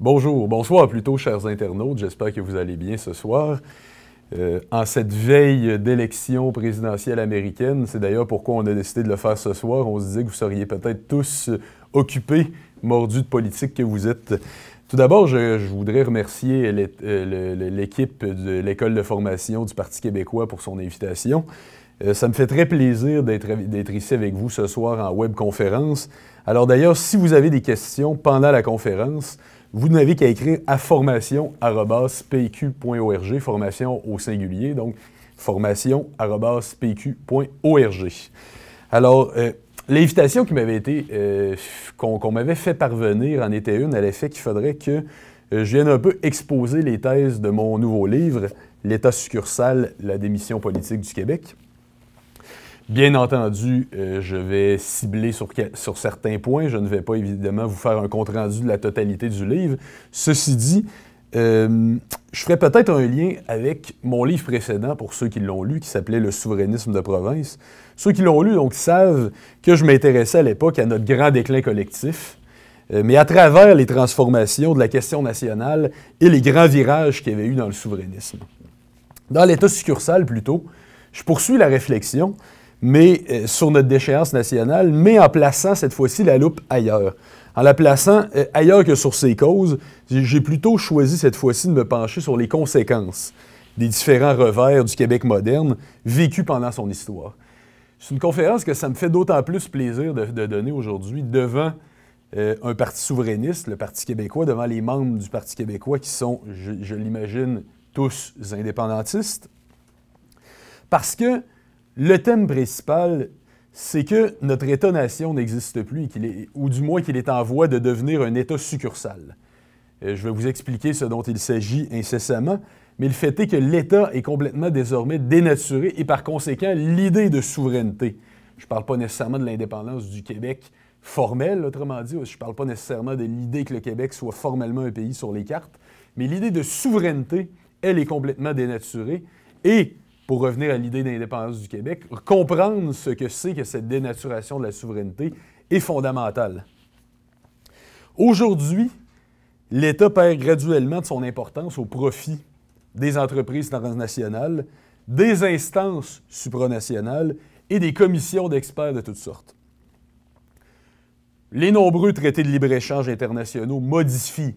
Bonjour, bonsoir plutôt, chers internautes. J'espère que vous allez bien ce soir. Euh, en cette veille d'élection présidentielle américaine, c'est d'ailleurs pourquoi on a décidé de le faire ce soir. On se disait que vous seriez peut-être tous occupés, mordus de politique que vous êtes. Tout d'abord, je, voudrais remercier euh, l'équipe de l'école de formation du Parti québécois pour son invitation. Euh, ça me fait très plaisir d'être ici avec vous ce soir en webconférence. Alors d'ailleurs, si vous avez des questions pendant la conférence, vous n'avez qu'à écrire à formation.pq.org, formation au singulier, donc formation.pq.org. Alors, euh, l'invitation qui m'avait été, euh, qu'on m'avait fait parvenir en était une à l'effet qu'il faudrait que euh, je vienne un peu exposer les thèses de mon nouveau livre, L'État succursal, la démission politique du Québec. Bien entendu, euh, je vais cibler sur, certains points. Je ne vais pas évidemment vous faire un compte-rendu de la totalité du livre. Ceci dit, euh, je ferai peut-être un lien avec mon livre précédent pour ceux qui l'ont lu, qui s'appelait Le souverainisme de province. Ceux qui l'ont lu donc savent que je m'intéressais à l'époque à notre grand déclin collectif, euh, mais à travers les transformations de la question nationale et les grands virages qu'il y avait eu dans le souverainisme. Dans l'état succursal plutôt, je poursuis la réflexion mais euh, sur notre déchéance nationale, mais en plaçant cette fois-ci la loupe ailleurs. En la plaçant euh, ailleurs que sur ses causes, j'ai plutôt choisi cette fois-ci de me pencher sur les conséquences des différents revers du Québec moderne vécus pendant son histoire. C'est une conférence que ça me fait d'autant plus plaisir de, donner aujourd'hui devant euh, un parti souverainiste, le Parti québécois, devant les membres du Parti québécois qui sont, je, je l'imagine, tous indépendantistes. Parce que le thème principal, c'est que notre État-nation n'existe plus, ou du moins qu'il est en voie de devenir un État succursal. Euh, je vais vous expliquer ce dont il s'agit incessamment, mais le fait est que l'État est complètement désormais dénaturé et par conséquent l'idée de souveraineté. Je ne parle pas nécessairement de l'indépendance du Québec formelle, autrement dit, je ne parle pas nécessairement de l'idée que le Québec soit formellement un pays sur les cartes, mais l'idée de souveraineté, elle est complètement dénaturée et pour revenir à l'idée d'indépendance du Québec, comprendre ce que c'est que cette dénaturation de la souveraineté est fondamentale. Aujourd'hui, l'État perd graduellement de son importance au profit des entreprises transnationales, des instances supranationales et des commissions d'experts de toutes sortes. Les nombreux traités de libre-échange internationaux modifient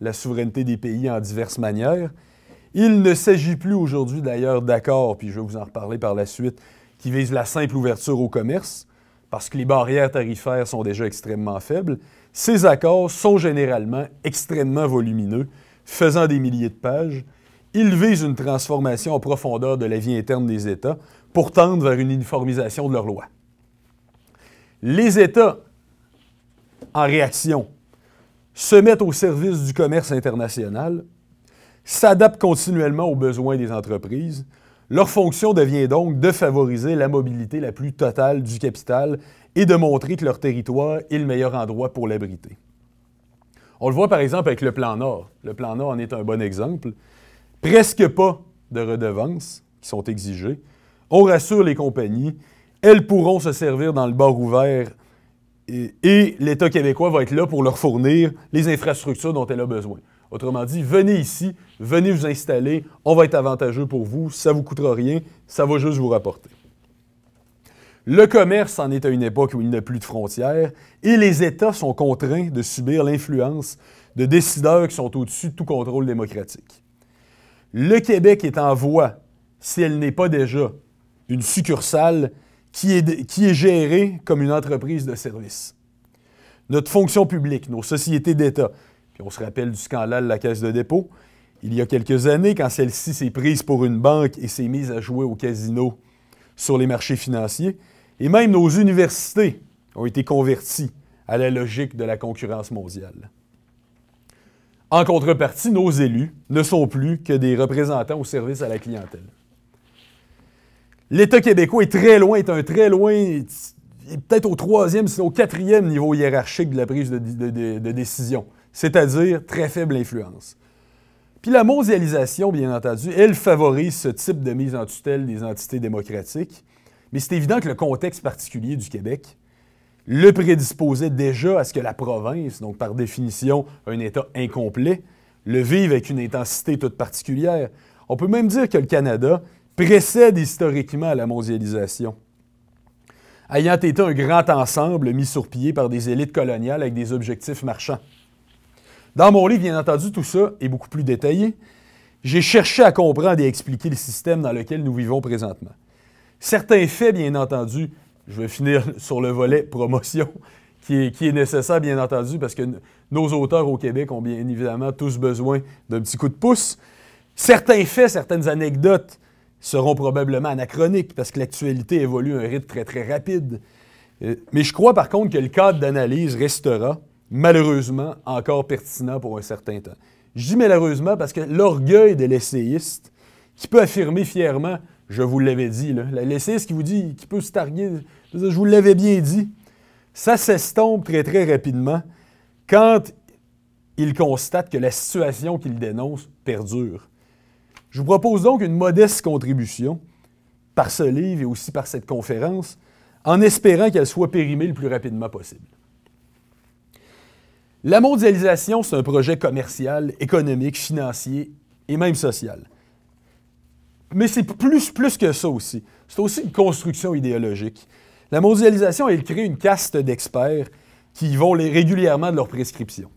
la souveraineté des pays en diverses manières, il ne s'agit plus aujourd'hui d'ailleurs d'accords, puis je vais vous en reparler par la suite, qui visent la simple ouverture au commerce, parce que les barrières tarifaires sont déjà extrêmement faibles. Ces accords sont généralement extrêmement volumineux, faisant des milliers de pages. Ils visent une transformation en profondeur de la vie interne des États pour tendre vers une uniformisation de leurs lois. Les États, en réaction, se mettent au service du commerce international s'adaptent continuellement aux besoins des entreprises. Leur fonction devient donc de favoriser la mobilité la plus totale du capital et de montrer que leur territoire est le meilleur endroit pour l'abriter. On le voit par exemple avec le plan Nord. Le plan Nord en est un bon exemple. Presque pas de redevances qui sont exigées. On rassure les compagnies, elles pourront se servir dans le bord ouvert et, et l'État québécois va être là pour leur fournir les infrastructures dont elle a besoin. Autrement dit, venez ici, venez vous installer, on va être avantageux pour vous, ça ne vous coûtera rien, ça va juste vous rapporter. Le commerce en est à une époque où il n'y a plus de frontières et les États sont contraints de subir l'influence de décideurs qui sont au-dessus de tout contrôle démocratique. Le Québec est en voie, si elle n'est pas déjà, une succursale qui est, qui est gérée comme une entreprise de service. Notre fonction publique, nos sociétés d'État, on se rappelle du scandale de la Caisse de dépôt. Il y a quelques années, quand celle-ci s'est prise pour une banque et s'est mise à jouer au casino sur les marchés financiers, et même nos universités ont été converties à la logique de la concurrence mondiale. En contrepartie, nos élus ne sont plus que des représentants au service à la clientèle. L'État québécois est très loin, est un très loin, peut-être au troisième, sinon au quatrième niveau hiérarchique de la prise de décision c'est-à-dire très faible influence. Puis la mondialisation, bien entendu, elle favorise ce type de mise en tutelle des entités démocratiques, mais c'est évident que le contexte particulier du Québec le prédisposait déjà à ce que la province, donc par définition un État incomplet, le vive avec une intensité toute particulière. On peut même dire que le Canada précède historiquement à la mondialisation. Ayant été un grand ensemble mis sur pied par des élites coloniales avec des objectifs marchands. Dans mon livre, bien entendu, tout ça est beaucoup plus détaillé. J'ai cherché à comprendre et à expliquer le système dans lequel nous vivons présentement. Certains faits, bien entendu, je vais finir sur le volet promotion, qui est, qui est nécessaire, bien entendu, parce que nos auteurs au Québec ont bien évidemment tous besoin d'un petit coup de pouce. Certains faits, certaines anecdotes seront probablement anachroniques parce que l'actualité évolue à un rythme très, très rapide. Euh, mais je crois par contre que le cadre d'analyse restera malheureusement encore pertinent pour un certain temps. Je dis malheureusement parce que l'orgueil de l'essayiste qui peut affirmer fièrement, je vous l'avais dit, l'essayiste qui vous dit, qui peut se targuer, je vous l'avais bien dit, ça s'estompe très très rapidement quand il constate que la situation qu'il dénonce perdure. Je vous propose donc une modeste contribution par ce livre et aussi par cette conférence, en espérant qu'elle soit périmée le plus rapidement possible. La mondialisation, c'est un projet commercial, économique, financier et même social. Mais c'est plus, plus que ça aussi. C'est aussi une construction idéologique. La mondialisation, elle crée une caste d'experts qui vont les, régulièrement de leurs prescriptions.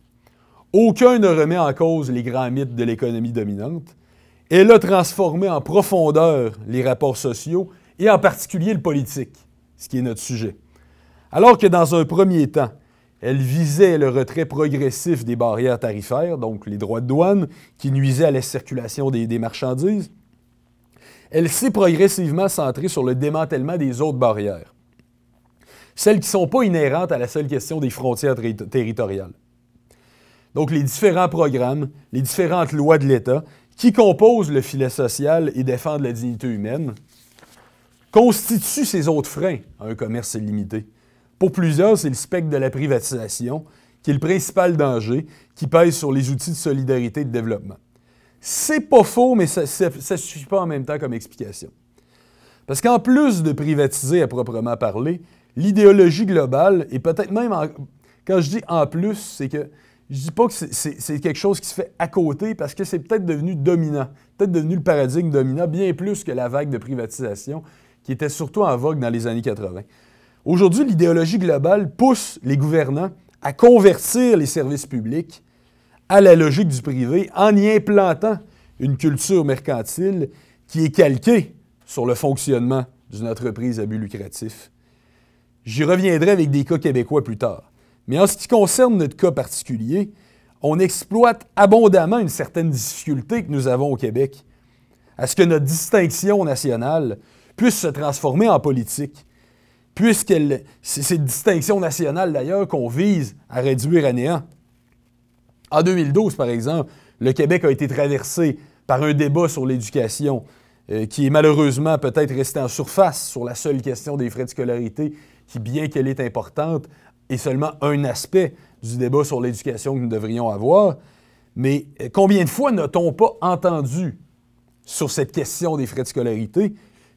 Aucun ne remet en cause les grands mythes de l'économie dominante. Elle a transformé en profondeur les rapports sociaux et en particulier le politique, ce qui est notre sujet. Alors que dans un premier temps, elle visait le retrait progressif des barrières tarifaires, donc les droits de douane, qui nuisaient à la circulation des, marchandises. Elle s'est progressivement centrée sur le démantèlement des autres barrières, celles qui ne sont pas inhérentes à la seule question des frontières territoriales. Donc les différents programmes, les différentes lois de l'État qui composent le filet social et défendent la dignité humaine, constituent ces autres freins à un commerce illimité. Pour plusieurs, c'est le spectre de la privatisation qui est le principal danger qui pèse sur les outils de solidarité et de développement. C'est pas faux, mais ça ne suffit pas en même temps comme explication. Parce qu'en plus de privatiser à proprement parler, l'idéologie globale, et peut-être même, quand je dis en plus, c'est que je dis pas que c'est quelque chose qui se fait à côté parce que c'est peut-être devenu dominant, peut-être devenu le paradigme dominant, bien plus que la vague de privatisation qui était surtout en vogue dans les années 80. Aujourd'hui, l'idéologie globale pousse les gouvernants à convertir les services publics à la logique du privé en y implantant une culture mercantile qui est calquée sur le fonctionnement d'une entreprise à but lucratif. J'y reviendrai avec des cas québécois plus tard. Mais en ce qui concerne notre cas particulier, on exploite abondamment une certaine difficulté que nous avons au Québec à ce que notre distinction nationale puisse se transformer en politique puisque c'est une distinction nationale d'ailleurs qu'on vise à réduire à néant. En 2012, par exemple, le Québec a été traversé par un débat sur l'éducation euh, qui est malheureusement peut-être resté en surface sur la seule question des frais de scolarité, qui, bien qu'elle est importante, est seulement un aspect du débat sur l'éducation que nous devrions avoir. Mais euh, combien de fois n'a-t-on pas entendu sur cette question des frais de scolarité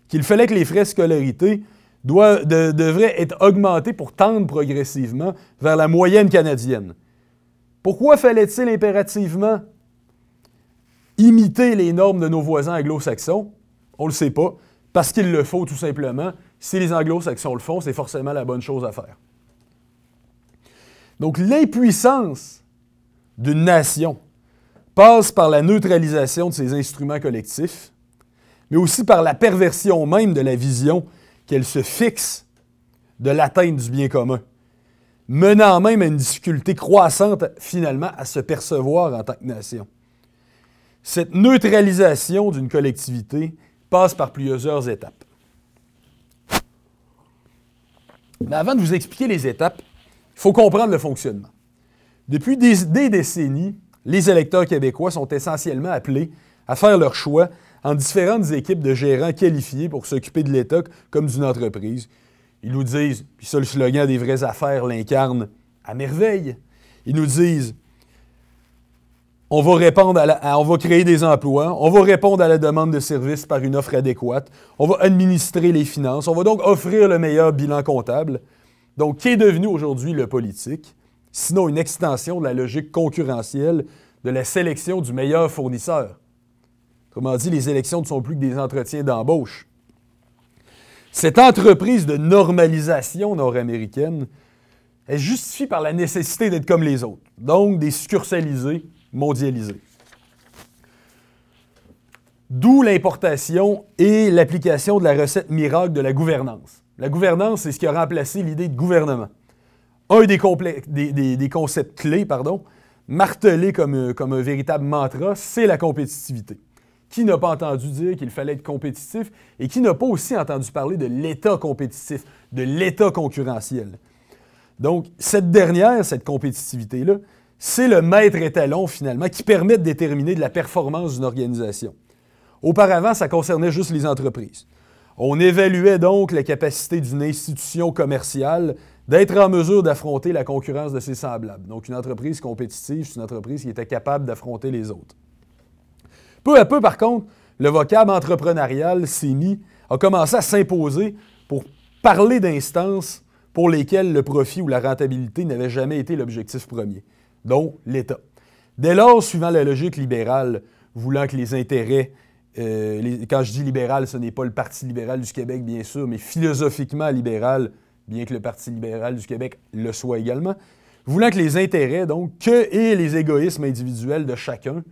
qu'il fallait que les frais de scolarité devrait être augmentée pour tendre progressivement vers la moyenne canadienne. Pourquoi fallait-il impérativement imiter les normes de nos voisins anglo-saxons? On ne le sait pas, parce qu'il le faut tout simplement. Si les anglo-saxons le font, c'est forcément la bonne chose à faire. Donc l'impuissance d'une nation passe par la neutralisation de ses instruments collectifs, mais aussi par la perversion même de la vision qu'elle se fixe de l'atteinte du bien commun, menant même à une difficulté croissante finalement à se percevoir en tant que nation. Cette neutralisation d'une collectivité passe par plusieurs étapes. Mais avant de vous expliquer les étapes, il faut comprendre le fonctionnement. Depuis des, décennies, les électeurs québécois sont essentiellement appelés à faire leur choix en différentes équipes de gérants qualifiés pour s'occuper de l'État comme d'une entreprise. Ils nous disent, puis ça, le slogan des vraies affaires l'incarne à merveille. Ils nous disent on va répondre à, on va créer des emplois, on va répondre à la demande de services par une offre adéquate, on va administrer les finances, on va donc offrir le meilleur bilan comptable. Donc, qui est devenu aujourd'hui le politique, sinon une extension de la logique concurrentielle de la sélection du meilleur fournisseur? Comme on dit, les élections ne sont plus que des entretiens d'embauche. Cette entreprise de normalisation nord-américaine est justifiée par la nécessité d'être comme les autres, donc des succursalisés mondialisés. D'où l'importation et l'application de la recette miracle de la gouvernance. La gouvernance, c'est ce qui a remplacé l'idée de gouvernement. Un des, concepts clés, pardon, martelé comme un véritable mantra, c'est la compétitivité. Qui n'a pas entendu dire qu'il fallait être compétitif et qui n'a pas aussi entendu parler de l'État compétitif, de l'État concurrentiel? Donc, cette dernière, cette compétitivité-là, c'est le maître étalon finalement qui permet de déterminer de la performance d'une organisation. Auparavant, ça concernait juste les entreprises. On évaluait donc la capacité d'une institution commerciale d'être en mesure d'affronter la concurrence de ses semblables. Donc une entreprise compétitive, c'est une entreprise qui était capable d'affronter les autres. Peu à peu, par contre, le vocable entrepreneurial s'est mis, a commencé à s'imposer pour parler d'instances pour lesquelles le profit ou la rentabilité n'avait jamais été l'objectif premier, dont l'État. Dès lors, suivant la logique libérale, voulant que les intérêts, euh, quand je dis libéral, ce n'est pas le Parti libéral du Québec, bien sûr, mais philosophiquement libéral, bien que le Parti libéral du Québec le soit également, voulant que les intérêts, donc, que et les égoïsmes individuels de chacun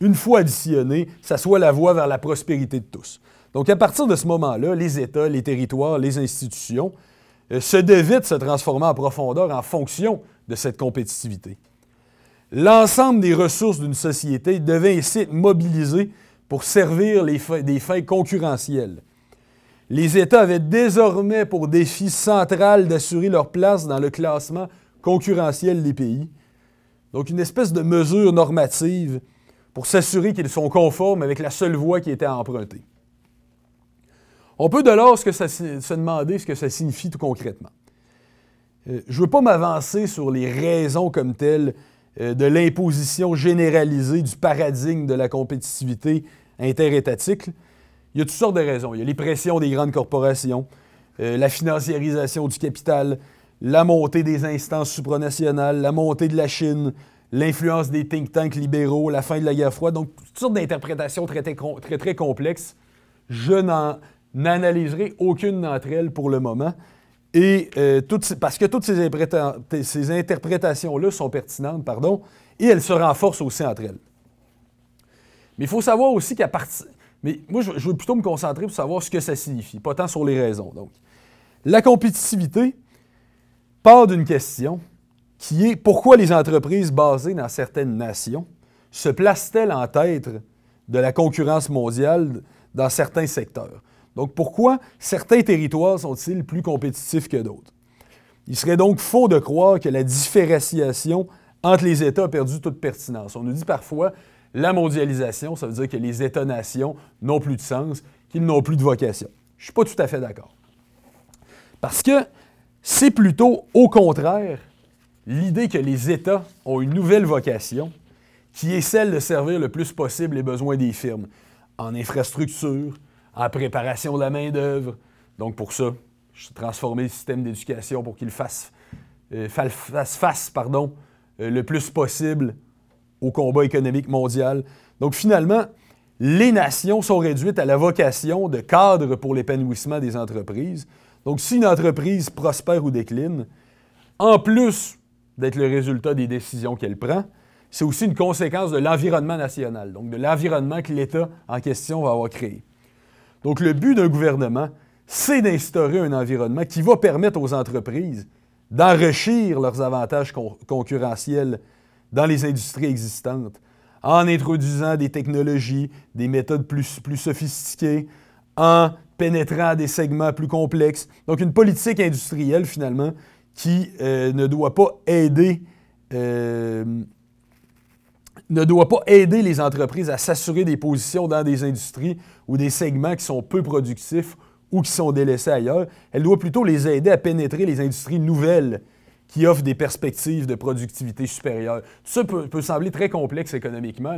une fois additionné, ça soit la voie vers la prospérité de tous. Donc à partir de ce moment-là, les États, les territoires, les institutions euh, se devaient se transformer en profondeur en fonction de cette compétitivité. L'ensemble des ressources d'une société devait ainsi être mobilisé pour servir des fins concurrentielles. Les États avaient désormais pour défi central d'assurer leur place dans le classement concurrentiel des pays. Donc une espèce de mesure normative pour s'assurer qu'ils sont conformes avec la seule voie qui était empruntée. On peut de lors se, demander ce que ça signifie tout concrètement. Euh, je ne veux pas m'avancer sur les raisons comme telles euh, de l'imposition généralisée du paradigme de la compétitivité interétatique. Il y a toutes sortes de raisons. Il y a les pressions des grandes corporations, euh, la financiarisation du capital, la montée des instances supranationales, la montée de la Chine, l'influence des think tanks libéraux, la fin de la guerre froide. Donc, toutes sortes d'interprétations très, très, complexes. Je n'analyserai aucune d'entre elles pour le moment. Et euh, parce que toutes ces, interprétations-là sont pertinentes, pardon, et elles se renforcent aussi entre elles. Mais il faut savoir aussi qu'à partir. Mais moi, je, je veux plutôt me concentrer pour savoir ce que ça signifie, pas tant sur les raisons. Donc, la compétitivité part d'une question qui est pourquoi les entreprises basées dans certaines nations se placent-elles en tête de la concurrence mondiale dans certains secteurs. Donc pourquoi certains territoires sont-ils plus compétitifs que d'autres? Il serait donc faux de croire que la différenciation entre les États a perdu toute pertinence. On nous dit parfois la mondialisation, ça veut dire que les États-nations n'ont plus de sens, qu'ils n'ont plus de vocation. Je ne suis pas tout à fait d'accord. Parce que c'est plutôt au contraire l'idée que les États ont une nouvelle vocation qui est celle de servir le plus possible les besoins des firmes en infrastructure, en préparation de la main-d'œuvre. Donc pour ça, je transformé le système d'éducation pour qu'il fasse, euh, face pardon, euh, le plus possible au combat économique mondial. Donc finalement, les nations sont réduites à la vocation de cadre pour l'épanouissement des entreprises. Donc si une entreprise prospère ou décline, en plus d'être le résultat des décisions qu'elle prend. C'est aussi une conséquence de l'environnement national, donc de l'environnement que l'État en question va avoir créé. Donc le but d'un gouvernement, c'est d'instaurer un environnement qui va permettre aux entreprises d'enrichir leurs avantages concurrentiels dans les industries existantes, en introduisant des technologies, des méthodes plus, plus sophistiquées, en pénétrant des segments plus complexes. Donc une politique industrielle, finalement, qui euh, ne doit pas aider euh, ne doit pas aider les entreprises à s'assurer des positions dans des industries ou des segments qui sont peu productifs ou qui sont délaissés ailleurs. Elle doit plutôt les aider à pénétrer les industries nouvelles qui offrent des perspectives de productivité supérieure. Tout ça peut, sembler très complexe économiquement,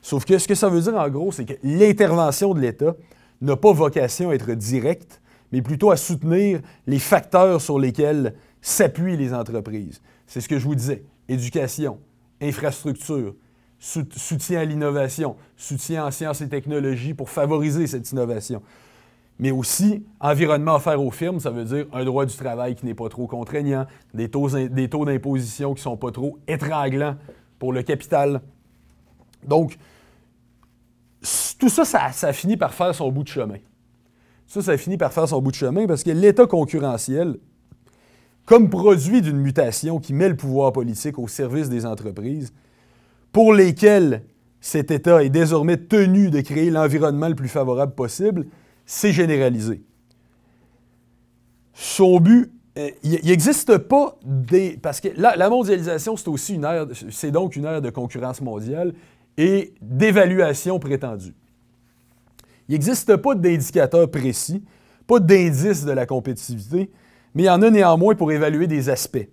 sauf que ce que ça veut dire en gros, c'est que l'intervention de l'État n'a pas vocation à être directe, mais plutôt à soutenir les facteurs sur lesquels s'appuient les entreprises. C'est ce que je vous disais. Éducation, infrastructure, soutien à l'innovation, soutien en sciences et technologies pour favoriser cette innovation. Mais aussi, environnement faire aux firmes, ça veut dire un droit du travail qui n'est pas trop contraignant, des taux, des taux d'imposition qui ne sont pas trop étranglants pour le capital. Donc, tout ça, ça, ça finit par faire son bout de chemin. Ça, ça finit par faire son bout de chemin parce que l'État concurrentiel, comme produit d'une mutation qui met le pouvoir politique au service des entreprises, pour lesquelles cet État est désormais tenu de créer l'environnement le plus favorable possible, c'est généralisé. Son but, euh, il n'existe pas des... Parce que la, mondialisation, c'est aussi une ère, c'est donc une ère de concurrence mondiale et d'évaluation prétendue. Il n'existe pas d'indicateur précis, pas d'indice de la compétitivité, mais il y en a néanmoins pour évaluer des aspects,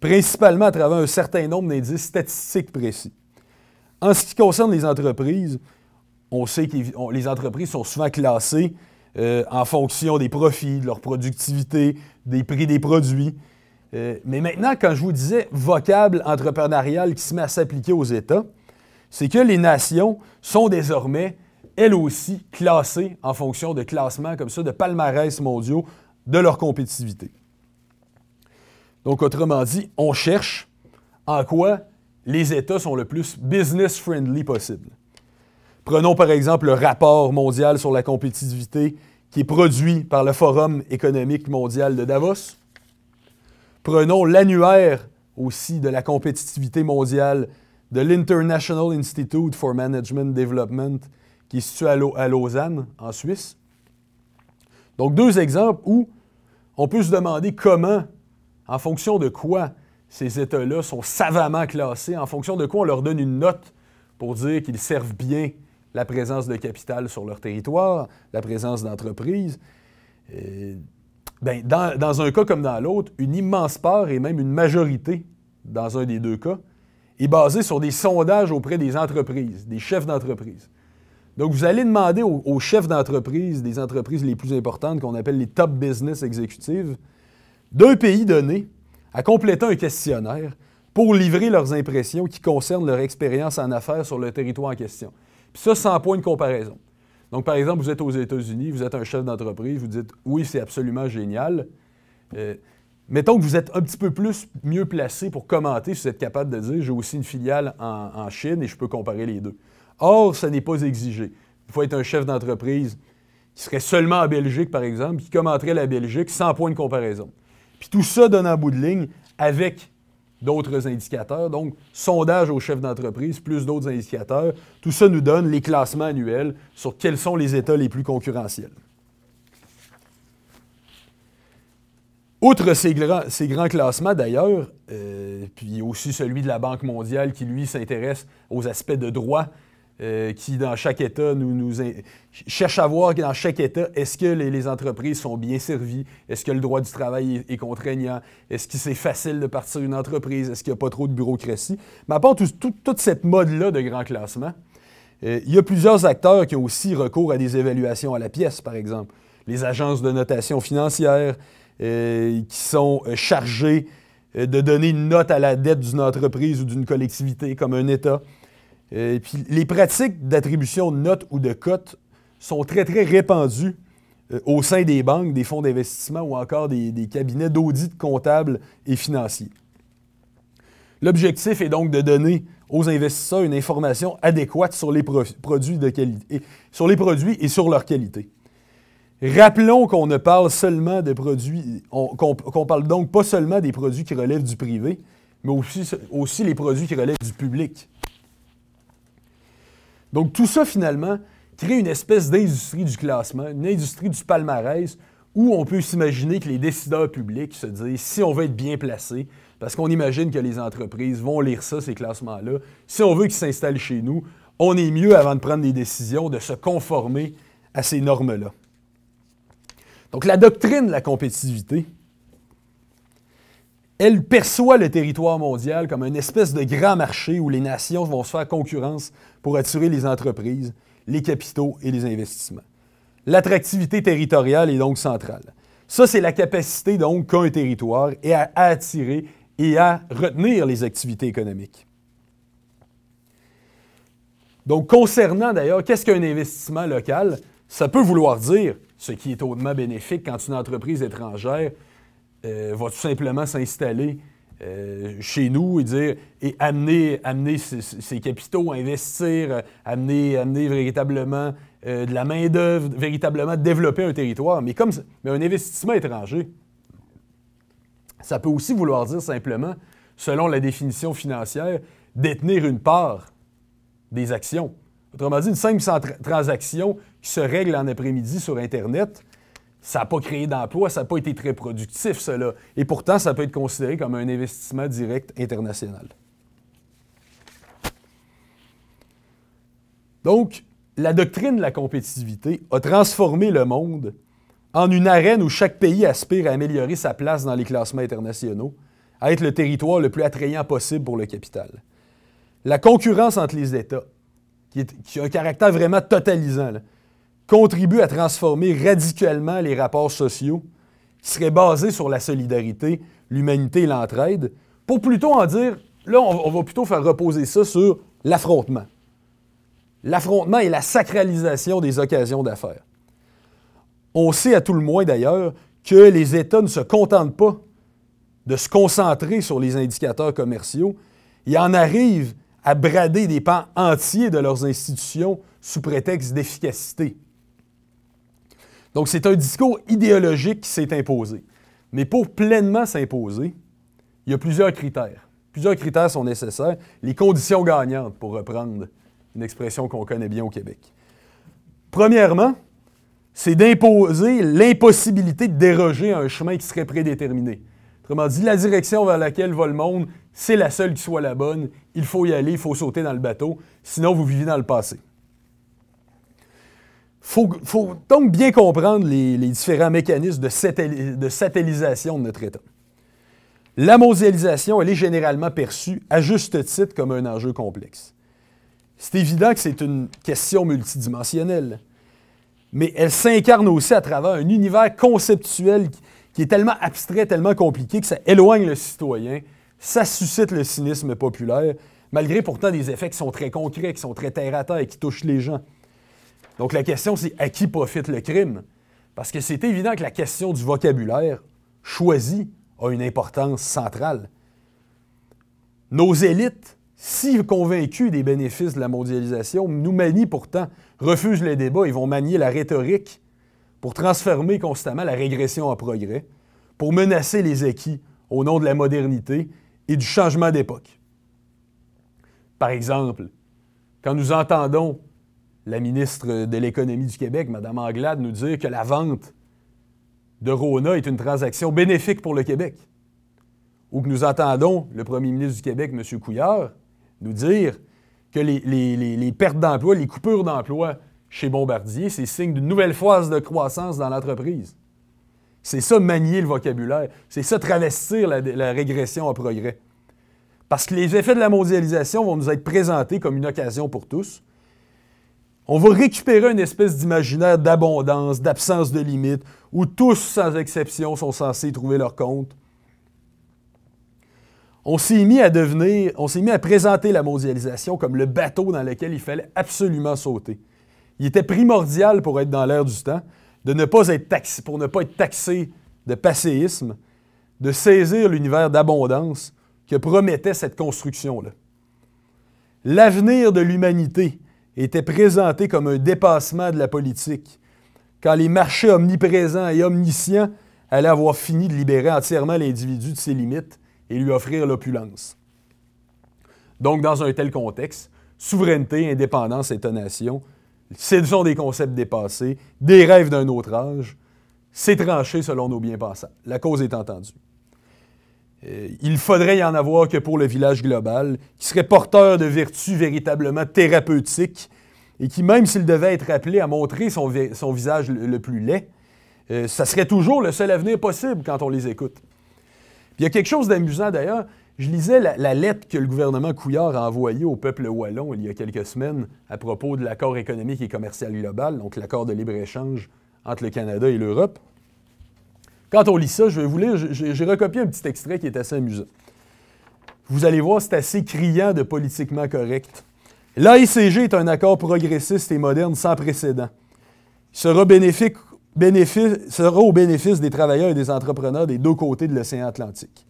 principalement à travers un certain nombre d'indices statistiques précis. En ce qui concerne les entreprises, on sait que les entreprises sont souvent classées euh, en fonction des profits, de leur productivité, des prix des produits. Euh, mais maintenant, quand je vous disais vocable entrepreneurial qui se met à s'appliquer aux États, c'est que les nations sont désormais, elles aussi, classées en fonction de classements comme ça, de palmarès mondiaux, de leur compétitivité. Donc, autrement dit, on cherche en quoi les États sont le plus business-friendly possible. Prenons par exemple le rapport mondial sur la compétitivité qui est produit par le Forum économique mondial de Davos. Prenons l'annuaire aussi de la compétitivité mondiale de l'International Institute for Management Development qui est situé à, Lausanne, en Suisse. Donc, deux exemples où on peut se demander comment, en fonction de quoi ces États-là sont savamment classés, en fonction de quoi on leur donne une note pour dire qu'ils servent bien la présence de capital sur leur territoire, la présence d'entreprises. Euh, ben, dans, dans, un cas comme dans l'autre, une immense part et même une majorité, dans un des deux cas, est basée sur des sondages auprès des entreprises, des chefs d'entreprise. Donc, vous allez demander aux, chefs d'entreprise, des entreprises les plus importantes qu'on appelle les top business exécutives, d'un pays donné, à compléter un questionnaire pour livrer leurs impressions qui concernent leur expérience en affaires sur le territoire en question. Puis ça, sans point de comparaison. Donc, par exemple, vous êtes aux États-Unis, vous êtes un chef d'entreprise, vous dites oui, c'est absolument génial. Euh, mettons que vous êtes un petit peu plus mieux placé pour commenter si vous êtes capable de dire j'ai aussi une filiale en, en Chine et je peux comparer les deux. Or, oh, ça n'est pas exigé. Il faut être un chef d'entreprise qui serait seulement en Belgique, par exemple, qui commenterait la Belgique sans point de comparaison. Puis tout ça donne en bout de ligne avec d'autres indicateurs, donc sondage aux chefs d'entreprise, plus d'autres indicateurs. Tout ça nous donne les classements annuels sur quels sont les États les plus concurrentiels. Outre ces, grands, ces grands classements d'ailleurs, euh, puis aussi celui de la Banque mondiale qui, lui, s'intéresse aux aspects de droit euh, qui, dans chaque État, nous, cherche à voir que dans chaque État, est-ce que les, entreprises sont bien servies? Est-ce que le droit du travail est, contraignant? Est-ce que c'est facile de partir une entreprise? Est-ce qu'il n'y a pas trop de bureaucratie? Mais à part toute cette mode-là de grand classement, euh, il y a plusieurs acteurs qui ont aussi recours à des évaluations à la pièce, par exemple. Les agences de notation financière euh, qui sont chargées de donner une note à la dette d'une entreprise ou d'une collectivité comme un État. Euh, puis les pratiques d'attribution de notes ou de cotes sont très, très répandues euh, au sein des banques, des fonds d'investissement ou encore des, cabinets d'audit comptable et financier. L'objectif est donc de donner aux investisseurs une information adéquate sur les, produits, et sur leur qualité. Rappelons qu'on ne parle seulement de produits, qu'on parle donc pas seulement des produits qui relèvent du privé, mais aussi, aussi les produits qui relèvent du public. Donc tout ça, finalement, crée une espèce d'industrie du classement, une industrie du palmarès, où on peut s'imaginer que les décideurs publics se disent si on veut être bien placé, parce qu'on imagine que les entreprises vont lire ça, ces classements-là, si on veut qu'ils s'installent chez nous, on est mieux avant de prendre des décisions de se conformer à ces normes-là. Donc la doctrine de la compétitivité, elle perçoit le territoire mondial comme une espèce de grand marché où les nations vont se faire concurrence pour attirer les entreprises, les capitaux et les investissements. L'attractivité territoriale est donc centrale. Ça, c'est la capacité donc qu'un territoire et à attirer et à retenir les activités économiques. Donc, concernant d'ailleurs, qu'est-ce qu'un investissement local? Ça peut vouloir dire, ce qui est hautement bénéfique quand une entreprise étrangère euh, va tout simplement s'installer euh, chez nous et dire et amener, amener ses, capitaux, investir, euh, amener, amener véritablement de la main-d'œuvre, véritablement développer un territoire. Mais comme mais un investissement étranger, ça peut aussi vouloir dire simplement, selon la définition financière, détenir une part des actions. Autrement dit, une simple transaction qui se règle en après-midi sur Internet ça n'a pas créé d'emploi, ça n'a pas été très productif, cela. Et pourtant, ça peut être considéré comme un investissement direct international. Donc, la doctrine de la compétitivité a transformé le monde en une arène où chaque pays aspire à améliorer sa place dans les classements internationaux, à être le territoire le plus attrayant possible pour le capital. La concurrence entre les États, qui, qui a un caractère vraiment totalisant, contribue à transformer radicalement les rapports sociaux qui seraient basés sur la solidarité, l'humanité et l'entraide, pour plutôt en dire, là, on, va plutôt faire reposer ça sur l'affrontement. L'affrontement et la sacralisation des occasions d'affaires. On sait à tout le moins d'ailleurs que les États ne se contentent pas de se concentrer sur les indicateurs commerciaux, et en arrivent à brader des pans entiers de leurs institutions sous prétexte d'efficacité. Donc, c'est un discours idéologique qui s'est imposé. Mais pour pleinement s'imposer, il y a plusieurs critères. Plusieurs critères sont nécessaires. Les conditions gagnantes, pour reprendre une expression qu'on connaît bien au Québec. Premièrement, c'est d'imposer l'impossibilité de déroger à un chemin qui serait prédéterminé. Autrement dit, la direction vers laquelle va le monde, c'est la seule qui soit la bonne. Il faut y aller, il faut sauter dans le bateau, sinon vous vivez dans le passé faut, faut donc bien comprendre les, différents mécanismes de, satellisation de notre État. La mondialisation, elle est généralement perçue, à juste titre, comme un enjeu complexe. C'est évident que c'est une question multidimensionnelle, mais elle s'incarne aussi à travers un univers conceptuel qui est tellement abstrait, tellement compliqué que ça éloigne le citoyen, ça suscite le cynisme populaire, malgré pourtant des effets qui sont très concrets, qui sont très terre à terre et qui touchent les gens. Donc la question, c'est à qui profite le crime? Parce que c'est évident que la question du vocabulaire choisi a une importance centrale. Nos élites, si convaincues des bénéfices de la mondialisation, nous manient pourtant, refusent les débats, et vont manier la rhétorique pour transformer constamment la régression en progrès, pour menacer les acquis au nom de la modernité et du changement d'époque. Par exemple, quand nous entendons la ministre de l'Économie du Québec, Mme Anglade, nous dire que la vente de Rona est une transaction bénéfique pour le Québec. Ou que nous entendons le premier ministre du Québec, M. Couillard, nous dire que les, pertes d'emploi, les coupures d'emploi chez Bombardier, c'est signe d'une nouvelle phase de croissance dans l'entreprise. C'est ça manier le vocabulaire, c'est ça travestir la, la régression au progrès. Parce que les effets de la mondialisation vont nous être présentés comme une occasion pour tous, on va récupérer une espèce d'imaginaire d'abondance, d'absence de limites, où tous, sans exception, sont censés trouver leur compte. On s'est mis à devenir, on s'est mis à présenter la mondialisation comme le bateau dans lequel il fallait absolument sauter. Il était primordial pour être dans l'air du temps, de ne pas être taxé, pour ne pas être taxé de passéisme, de saisir l'univers d'abondance que promettait cette construction-là. L'avenir de l'humanité était présenté comme un dépassement de la politique, quand les marchés omniprésents et omniscients allaient avoir fini de libérer entièrement l'individu de ses limites et lui offrir l'opulence. Donc, dans un tel contexte, souveraineté, indépendance et tonation, des concepts dépassés, des rêves d'un autre âge, c'est tranché selon nos bien-pensants. La cause est entendue. Euh, il faudrait y en avoir que pour le village global, qui serait porteur de vertus véritablement thérapeutiques et qui, même s'il devait être appelé à montrer son, visage le, plus laid, euh, ça serait toujours le seul avenir possible quand on les écoute. il y a quelque chose d'amusant d'ailleurs. Je lisais la, la, lettre que le gouvernement Couillard a envoyée au peuple wallon il y a quelques semaines à propos de l'accord économique et commercial global, donc l'accord de libre-échange entre le Canada et l'Europe. Quand on lit ça, je vais vous lire, j'ai recopié un petit extrait qui est assez amusant. Vous allez voir, c'est assez criant de politiquement correct. L'AICG est un accord progressiste et moderne sans précédent. Il sera, bénéfique, sera au bénéfice des travailleurs et des entrepreneurs des deux côtés de l'océan Atlantique.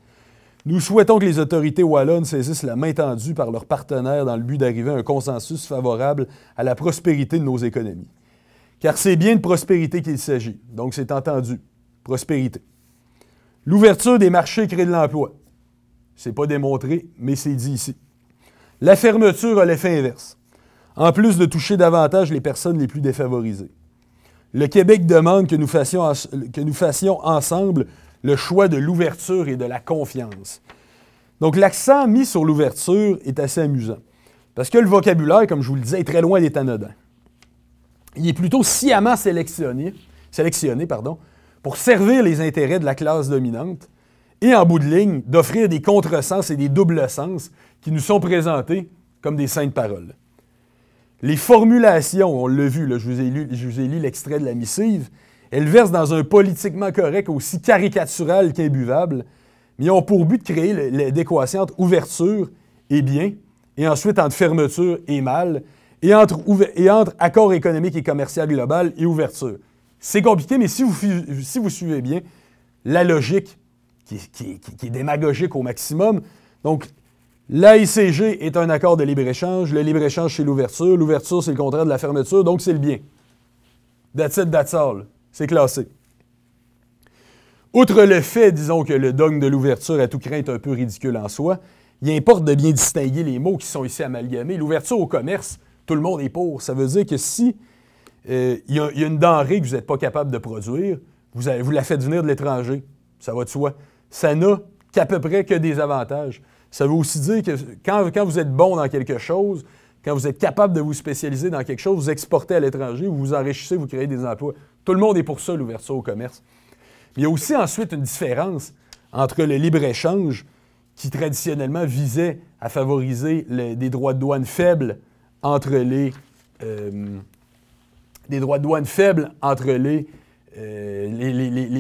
Nous souhaitons que les autorités wallonnes saisissent la main tendue par leurs partenaires dans le but d'arriver à un consensus favorable à la prospérité de nos économies. Car c'est bien de prospérité qu'il s'agit, donc c'est entendu prospérité. L'ouverture des marchés crée de l'emploi. C'est pas démontré, mais c'est dit ici. La fermeture a l'effet inverse, en plus de toucher davantage les personnes les plus défavorisées. Le Québec demande que nous fassions, que nous fassions ensemble le choix de l'ouverture et de la confiance. Donc l'accent mis sur l'ouverture est assez amusant, parce que le vocabulaire, comme je vous le disais, est très loin des anodin. Il est plutôt sciemment sélectionné, sélectionné pardon, pour servir les intérêts de la classe dominante et en bout de ligne d'offrir des contresens et des doubles sens qui nous sont présentés comme des saintes paroles. Les formulations, on l'a vu, je vous ai lu, l'extrait de la missive, elles versent dans un politiquement correct aussi caricatural qu'imbuvable, mais ont pour but de créer l'adéquation entre ouverture et bien, et ensuite entre fermeture et mal, et entre accord économique et commercial global et ouverture. C'est compliqué, mais si vous, suivez bien la logique qui, est démagogique au maximum, donc l'AICG est un accord de libre-échange, le libre-échange c'est l'ouverture, l'ouverture c'est le contraire de la fermeture, donc c'est le bien. That's it, that's all. C'est classé. Outre le fait, disons, que le dogme de l'ouverture à tout craint est un peu ridicule en soi, il importe de bien distinguer les mots qui sont ici amalgamés. L'ouverture au commerce, tout le monde est pour. Ça veut dire que si euh, il y, a une denrée que vous n'êtes pas capable de produire, vous, la faites venir de l'étranger. Ça va de soi. Ça n'a qu'à peu près que des avantages. Ça veut aussi dire que quand, vous êtes bon dans quelque chose, quand vous êtes capable de vous spécialiser dans quelque chose, vous exportez à l'étranger, vous vous enrichissez, vous créez des emplois. Tout le monde est pour ça, l'ouverture au commerce. Mais il y a aussi ensuite une différence entre le libre-échange, qui traditionnellement visait à favoriser des droits de douane faibles entre les, euh, des droits de douane faibles entre euh,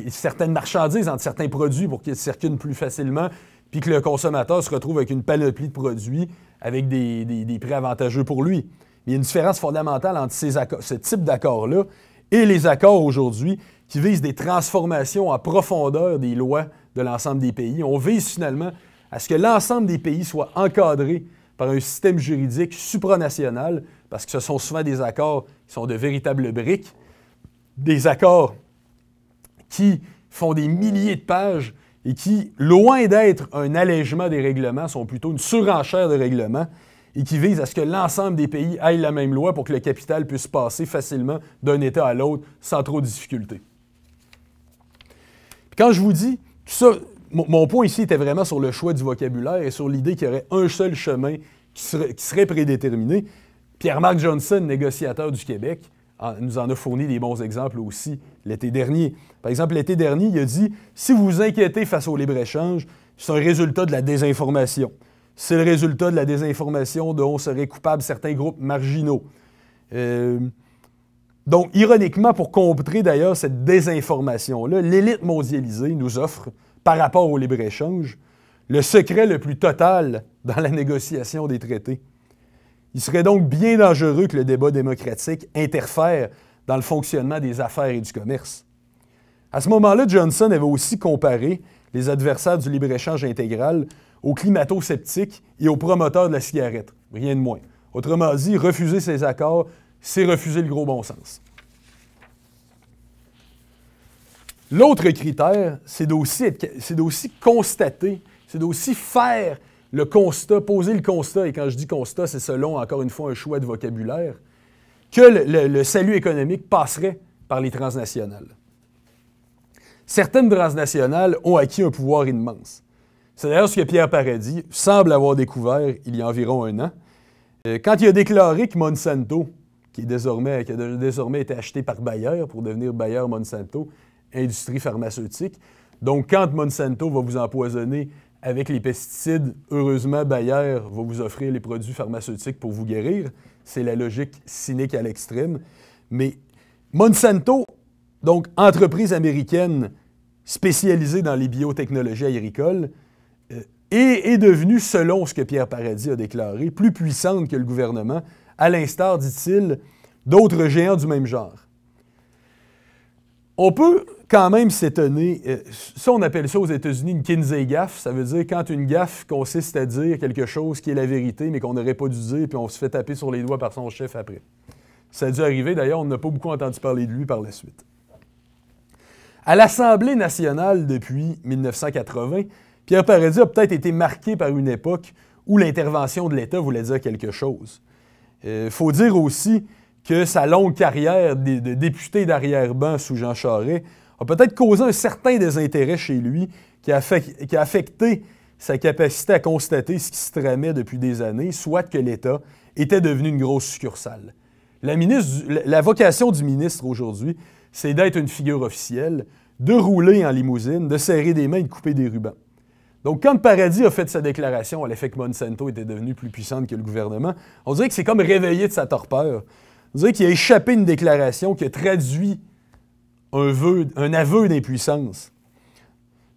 certaines marchandises, entre certains produits pour qu'ils circulent plus facilement, puis que le consommateur se retrouve avec une panoplie de produits avec des, prix avantageux pour lui. il y a une différence fondamentale entre ce type d'accord-là et les accords aujourd'hui qui visent des transformations à profondeur des lois de l'ensemble des pays. On vise finalement à ce que l'ensemble des pays soit encadré par un système juridique supranational parce que ce sont souvent des accords qui sont de véritables briques, des accords qui font des milliers de pages et qui, loin d'être un allègement des règlements, sont plutôt une surenchère de règlements et qui visent à ce que l'ensemble des pays aillent la même loi pour que le capital puisse passer facilement d'un État à l'autre sans trop de difficultés. quand je vous dis tout ça, mon point ici était vraiment sur le choix du vocabulaire et sur l'idée qu'il y aurait un seul chemin qui serait prédéterminé. Pierre-Marc Johnson, négociateur du Québec, nous en a fourni des bons exemples aussi l'été dernier. Par exemple, l'été dernier, il a dit Si vous vous inquiétez face au libre-échange, c'est un résultat de la désinformation. C'est le résultat de la désinformation dont seraient coupables certains groupes marginaux. Euh, donc, ironiquement, pour contrer d'ailleurs cette désinformation-là, l'élite mondialisée nous offre, par rapport au libre-échange, le secret le plus total dans la négociation des traités. Il serait donc bien dangereux que le débat démocratique interfère dans le fonctionnement des affaires et du commerce. À ce moment-là, Johnson avait aussi comparé les adversaires du libre-échange intégral aux climato-sceptiques et aux promoteurs de la cigarette. Rien de moins. Autrement dit, refuser ces accords, c'est refuser le gros bon sens. L'autre critère, c'est d'aussi, constater, c'est d'aussi faire le constat, poser le constat, et quand je dis constat, c'est selon, encore une fois, un choix de vocabulaire, que le, salut économique passerait par les transnationales. Certaines transnationales ont acquis un pouvoir immense. C'est d'ailleurs ce que Pierre Paradis semble avoir découvert il y a environ un an, euh, quand il a déclaré que Monsanto, qui, désormais, qui a désormais été acheté par Bayer pour devenir Bayer Monsanto, industrie pharmaceutique, donc quand Monsanto va vous empoisonner avec les pesticides, heureusement, Bayer va vous offrir les produits pharmaceutiques pour vous guérir. C'est la logique cynique à l'extrême. Mais Monsanto, donc entreprise américaine spécialisée dans les biotechnologies agricoles, euh, est, est, devenue, selon ce que Pierre Paradis a déclaré, plus puissante que le gouvernement, à l'instar, dit-il, d'autres géants du même genre. On peut quand même s'étonner. Euh, ça, on appelle ça aux États-Unis une Kinsey gaffe. Ça veut dire quand une gaffe consiste à dire quelque chose qui est la vérité, mais qu'on n'aurait pas dû dire, puis on se fait taper sur les doigts par son chef après. Ça a dû arriver. D'ailleurs, on n'a pas beaucoup entendu parler de lui par la suite. À l'Assemblée nationale depuis 1980, Pierre Paradis a peut-être été marqué par une époque où l'intervention de l'État voulait dire quelque chose. Il euh, faut dire aussi que sa longue carrière de, député d'arrière-ban sous Jean Charest a peut-être causé un certain désintérêt chez lui qui a, qui a affecté sa capacité à constater ce qui se tramait depuis des années, soit que l'État était devenu une grosse succursale. La, vocation du ministre aujourd'hui, c'est d'être une figure officielle, de rouler en limousine, de serrer des mains et de couper des rubans. Donc, quand Paradis a fait sa déclaration à l'effet que Monsanto était devenue plus puissante que le gouvernement, on dirait que c'est comme réveillé de sa torpeur. On dirait qu'il a échappé une déclaration qui a traduit un, aveu d'impuissance.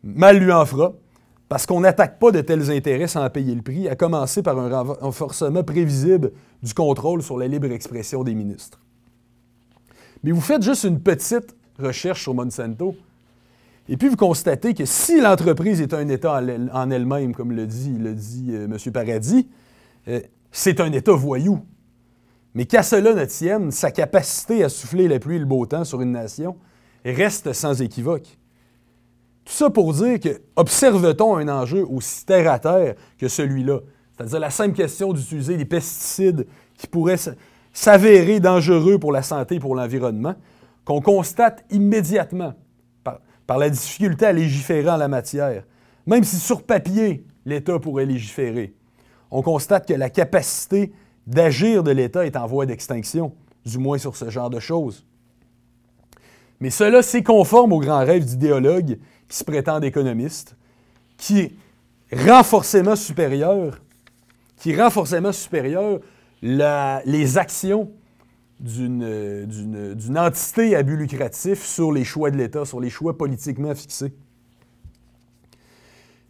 Mal lui en fera, parce qu'on n'attaque pas de tels intérêts sans payer le prix, à commencer par un renforcement prévisible du contrôle sur la libre expression des ministres. Mais vous faites juste une petite recherche sur Monsanto, et puis vous constatez que si l'entreprise est un État en elle-même, comme le dit, le dit euh, M. Paradis, euh, c'est un État voyou. Mais qu'à cela ne tienne, sa capacité à souffler la pluie et le beau temps sur une nation, reste sans équivoque. Tout ça pour dire que observe-t-on un enjeu aussi terre à terre que celui-là? C'est-à-dire la simple question d'utiliser des pesticides qui pourraient s'avérer dangereux pour la santé et pour l'environnement, qu'on constate immédiatement par, par, la difficulté à légiférer en la matière. Même si sur papier, l'État pourrait légiférer, on constate que la capacité d'agir de l'État est en voie d'extinction, du moins sur ce genre de choses. Mais cela, c'est conforme au grand rêve d'idéologue qui se prétendent économistes, qui rend forcément supérieur, qui supérieur les actions euh, euh, d'une entité à but lucratif sur les choix de l'État, sur les choix politiquement fixés.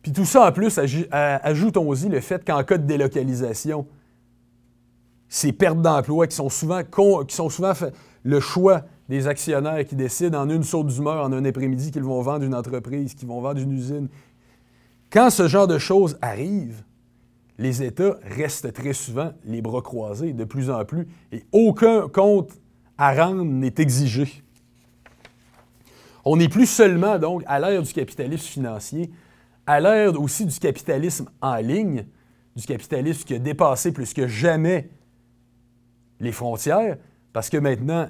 Puis tout ça en plus, ajoutons-y le fait qu'en cas de délocalisation, ces pertes d'emplois qui sont souvent, qui sont souvent le choix des actionnaires qui décident en une saute d'humeur, en un après-midi, qu'ils vont vendre une entreprise, qu'ils vont vendre une usine. Quand ce genre de choses arrive, les États restent très souvent les bras croisés de plus en plus et aucun compte à rendre n'est exigé. On n'est plus seulement donc à l'ère du capitalisme financier, à l'ère aussi du capitalisme en ligne, du capitalisme qui a dépassé plus que jamais les frontières, parce que maintenant,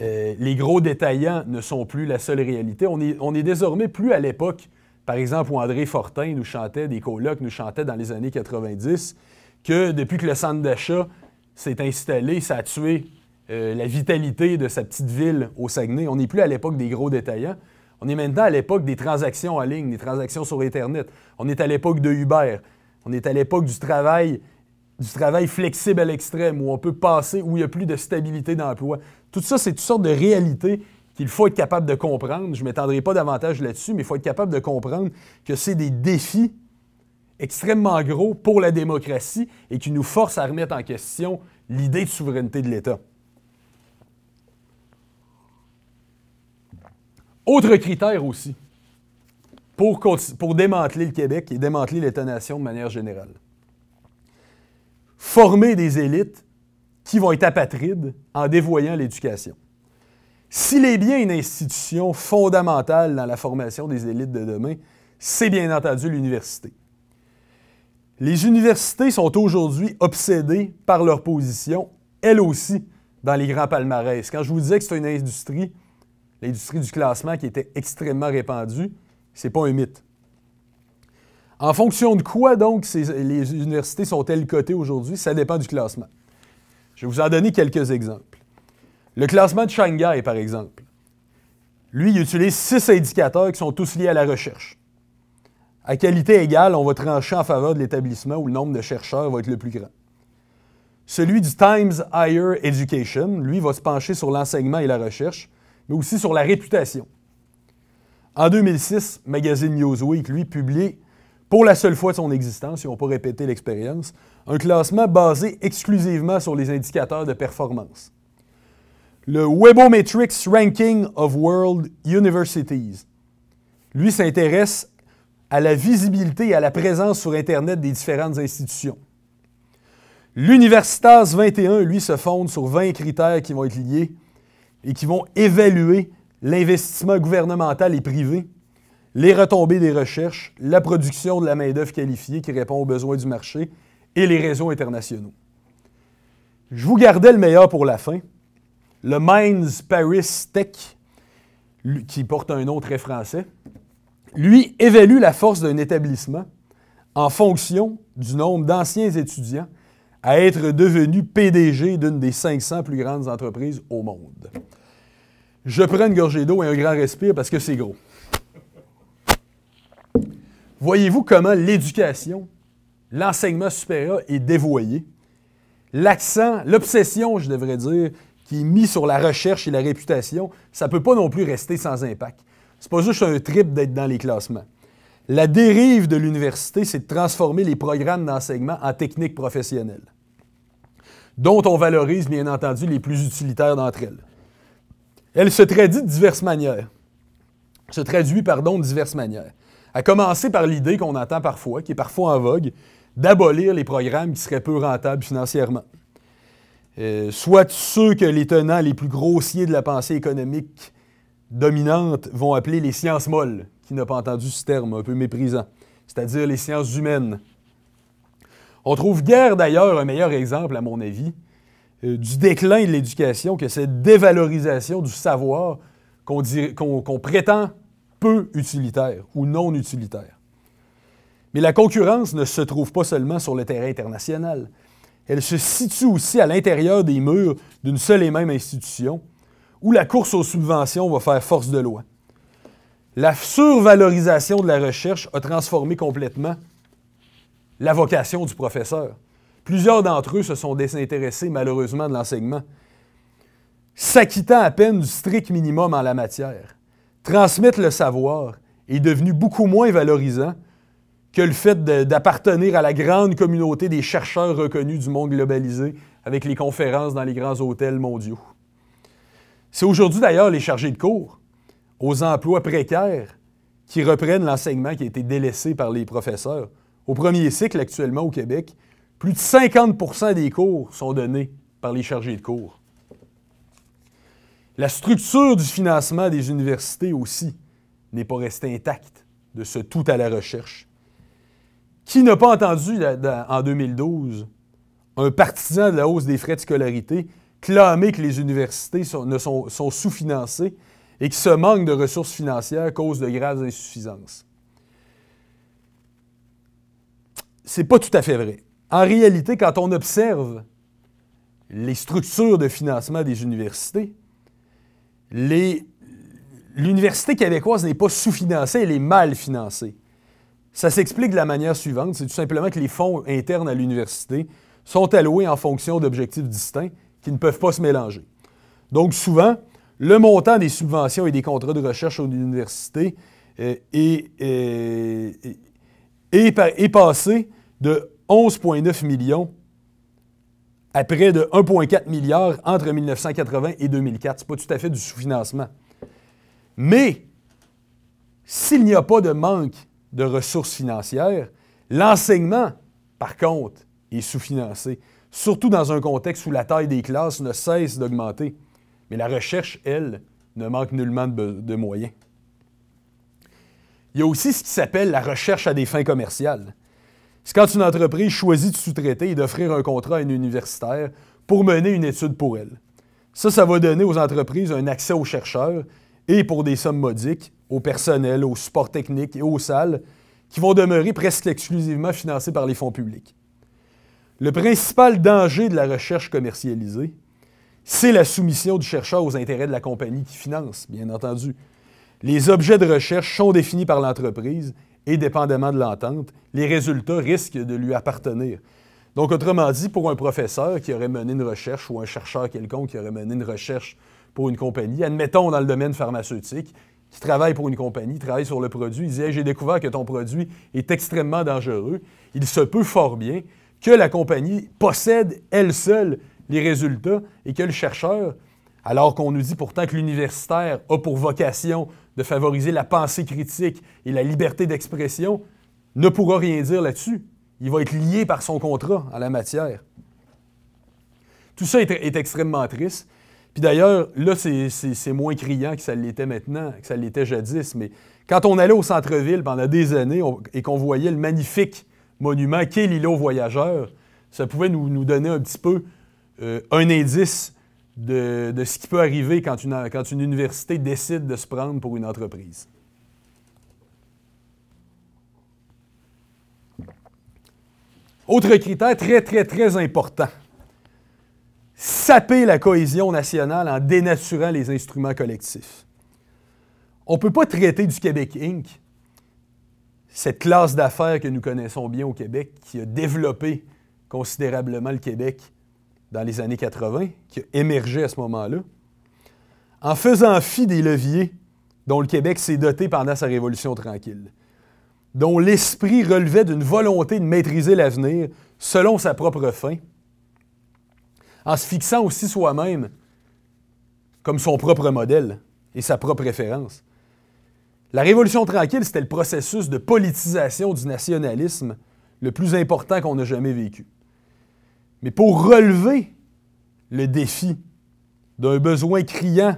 euh, les gros détaillants ne sont plus la seule réalité. On n'est désormais plus à l'époque, par exemple, où André Fortin nous chantait, des colocs, nous chantaient dans les années 90, que depuis que le centre d'achat s'est installé, ça a tué euh, la vitalité de sa petite ville au Saguenay. On n'est plus à l'époque des gros détaillants. On est maintenant à l'époque des transactions en ligne, des transactions sur Internet. On est à l'époque de Uber. On est à l'époque du travail du travail flexible à l'extrême, où on peut passer, où il n'y a plus de stabilité d'emploi. Tout ça, c'est toutes sortes de réalités qu'il faut être capable de comprendre. Je ne m'étendrai pas davantage là-dessus, mais il faut être capable de comprendre que c'est des défis extrêmement gros pour la démocratie et qui nous forcent à remettre en question l'idée de souveraineté de l'État. Autre critère aussi pour, pour démanteler le Québec et démanteler l'État-nation de manière générale former des élites qui vont être apatrides en dévoyant l'éducation. S'il est bien une institution fondamentale dans la formation des élites de demain, c'est bien entendu l'université. Les universités sont aujourd'hui obsédées par leur position, elles aussi, dans les grands palmarès. Quand je vous disais que c'est une industrie, l'industrie du classement qui était extrêmement répandue, c'est pas un mythe. En fonction de quoi, donc, les universités sont-elles cotées aujourd'hui? Ça dépend du classement. Je vais vous en donner quelques exemples. Le classement de Shanghai, par exemple. Lui, il utilise six indicateurs qui sont tous liés à la recherche. À qualité égale, on va trancher en faveur de l'établissement où le nombre de chercheurs va être le plus grand. Celui du Times Higher Education, lui, va se pencher sur l'enseignement et la recherche, mais aussi sur la réputation. En 2006, magazine Newsweek, lui, publie pour la seule fois de son existence, ils on pas répéter l'expérience, un classement basé exclusivement sur les indicateurs de performance. Le Webometrics Ranking of World Universities. Lui s'intéresse à la visibilité et à la présence sur Internet des différentes institutions. L'Universitas 21, lui, se fonde sur 20 critères qui vont être liés et qui vont évaluer l'investissement gouvernemental et privé les retombées des recherches, la production de la main-d'œuvre qualifiée qui répond aux besoins du marché et les réseaux internationaux. Je vous gardais le meilleur pour la fin. Le Mainz Paris Tech, qui porte un nom très français, lui évalue la force d'un établissement en fonction du nombre d'anciens étudiants à être devenus PDG d'une des 500 plus grandes entreprises au monde. Je prends une gorgée d'eau et un grand respire parce que c'est gros. Voyez-vous comment l'éducation, l'enseignement supérieur est dévoyé? L'accent, l'obsession, je devrais dire, qui est mis sur la recherche et la réputation, ça ne peut pas non plus rester sans impact. C'est pas juste un trip d'être dans les classements. La dérive de l'université, c'est de transformer les programmes d'enseignement en techniques professionnelles, dont on valorise bien entendu les plus utilitaires d'entre elles. Elle se traduit de diverses manières. Se traduit, pardon, de diverses manières. À commencer par l'idée qu'on entend parfois, qui est parfois en vogue, d'abolir les programmes qui seraient peu rentables financièrement. Euh, soit ceux que les tenants les plus grossiers de la pensée économique dominante vont appeler les sciences molles, qui n'a pas entendu ce terme un peu méprisant, c'est-à-dire les sciences humaines. On trouve guère d'ailleurs un meilleur exemple, à mon avis, euh, du déclin de l'éducation que cette dévalorisation du savoir qu'on prétend peu utilitaire ou non utilitaire, Mais la concurrence ne se trouve pas seulement sur le terrain international. Elle se situe aussi à l'intérieur des murs d'une seule et même institution, où la course aux subventions va faire force de loi. La survalorisation de la recherche a transformé complètement la vocation du professeur. Plusieurs d'entre eux se sont désintéressés malheureusement de l'enseignement, s'acquittant à peine du strict minimum en la matière transmettre le savoir est devenu beaucoup moins valorisant que le fait d'appartenir à la grande communauté des chercheurs reconnus du monde globalisé avec les conférences dans les grands hôtels mondiaux. C'est aujourd'hui d'ailleurs les chargés de cours aux emplois précaires qui reprennent l'enseignement qui a été délaissé par les professeurs. Au premier cycle actuellement au Québec, plus de 50 des cours sont donnés par les chargés de cours. La structure du financement des universités aussi n'est pas restée intacte de ce tout à la recherche. Qui n'a pas entendu en 2012 un partisan de la hausse des frais de scolarité clamer que les universités sont, ne sont, sous-financées et que se manque de ressources financières à cause de graves insuffisances? Ce n'est pas tout à fait vrai. En réalité, quand on observe les structures de financement des universités, l'université québécoise n'est pas sous-financée, elle est mal financée. Ça s'explique de la manière suivante, c'est tout simplement que les fonds internes à l'université sont alloués en fonction d'objectifs distincts qui ne peuvent pas se mélanger. Donc souvent, le montant des subventions et des contrats de recherche aux universités euh, euh, est, est passé de 11,9 millions à près de 1,4 milliard entre 1980 et 2004. Ce n'est pas tout à fait du sous-financement. Mais s'il n'y a pas de manque de ressources financières, l'enseignement, par contre, est sous-financé, surtout dans un contexte où la taille des classes ne cesse d'augmenter. Mais la recherche, elle, ne manque nullement de, de moyens. Il y a aussi ce qui s'appelle la recherche à des fins commerciales. C'est quand une entreprise choisit de sous-traiter et d'offrir un contrat à une universitaire pour mener une étude pour elle. Ça, ça va donner aux entreprises un accès aux chercheurs et, pour des sommes modiques, au personnel, au support technique et aux salles, qui vont demeurer presque exclusivement financés par les fonds publics. Le principal danger de la recherche commercialisée, c'est la soumission du chercheur aux intérêts de la compagnie qui finance, bien entendu. Les objets de recherche sont définis par l'entreprise et dépendamment de l'entente, les résultats risquent de lui appartenir. Donc, autrement dit, pour un professeur qui aurait mené une recherche ou un chercheur quelconque qui aurait mené une recherche pour une compagnie, admettons dans le domaine pharmaceutique, qui travaille pour une compagnie, travaille sur le produit, il dit J'ai découvert que ton produit est extrêmement dangereux. Il se peut fort bien que la compagnie possède elle seule les résultats et que le chercheur, alors qu'on nous dit pourtant que l'universitaire a pour vocation de favoriser la pensée critique et la liberté d'expression, ne pourra rien dire là-dessus. Il va être lié par son contrat à la matière. Tout ça est, extrêmement triste. Puis d'ailleurs, là, c'est moins criant que ça l'était maintenant, que ça l'était jadis, mais quand on allait au centre-ville pendant des années et qu'on voyait le magnifique monument qu'est l'îlot voyageur, ça pouvait nous, donner un petit peu euh, un indice de, ce qui peut arriver quand une, quand une université décide de se prendre pour une entreprise. Autre critère très, très, très important. Saper la cohésion nationale en dénaturant les instruments collectifs. On ne peut pas traiter du Québec Inc., cette classe d'affaires que nous connaissons bien au Québec, qui a développé considérablement le Québec dans les années 80, qui a émergé à ce moment-là, en faisant fi des leviers dont le Québec s'est doté pendant sa Révolution tranquille, dont l'esprit relevait d'une volonté de maîtriser l'avenir selon sa propre fin, en se fixant aussi soi-même comme son propre modèle et sa propre référence. La Révolution tranquille, c'était le processus de politisation du nationalisme le plus important qu'on a jamais vécu mais pour relever le défi d'un besoin criant,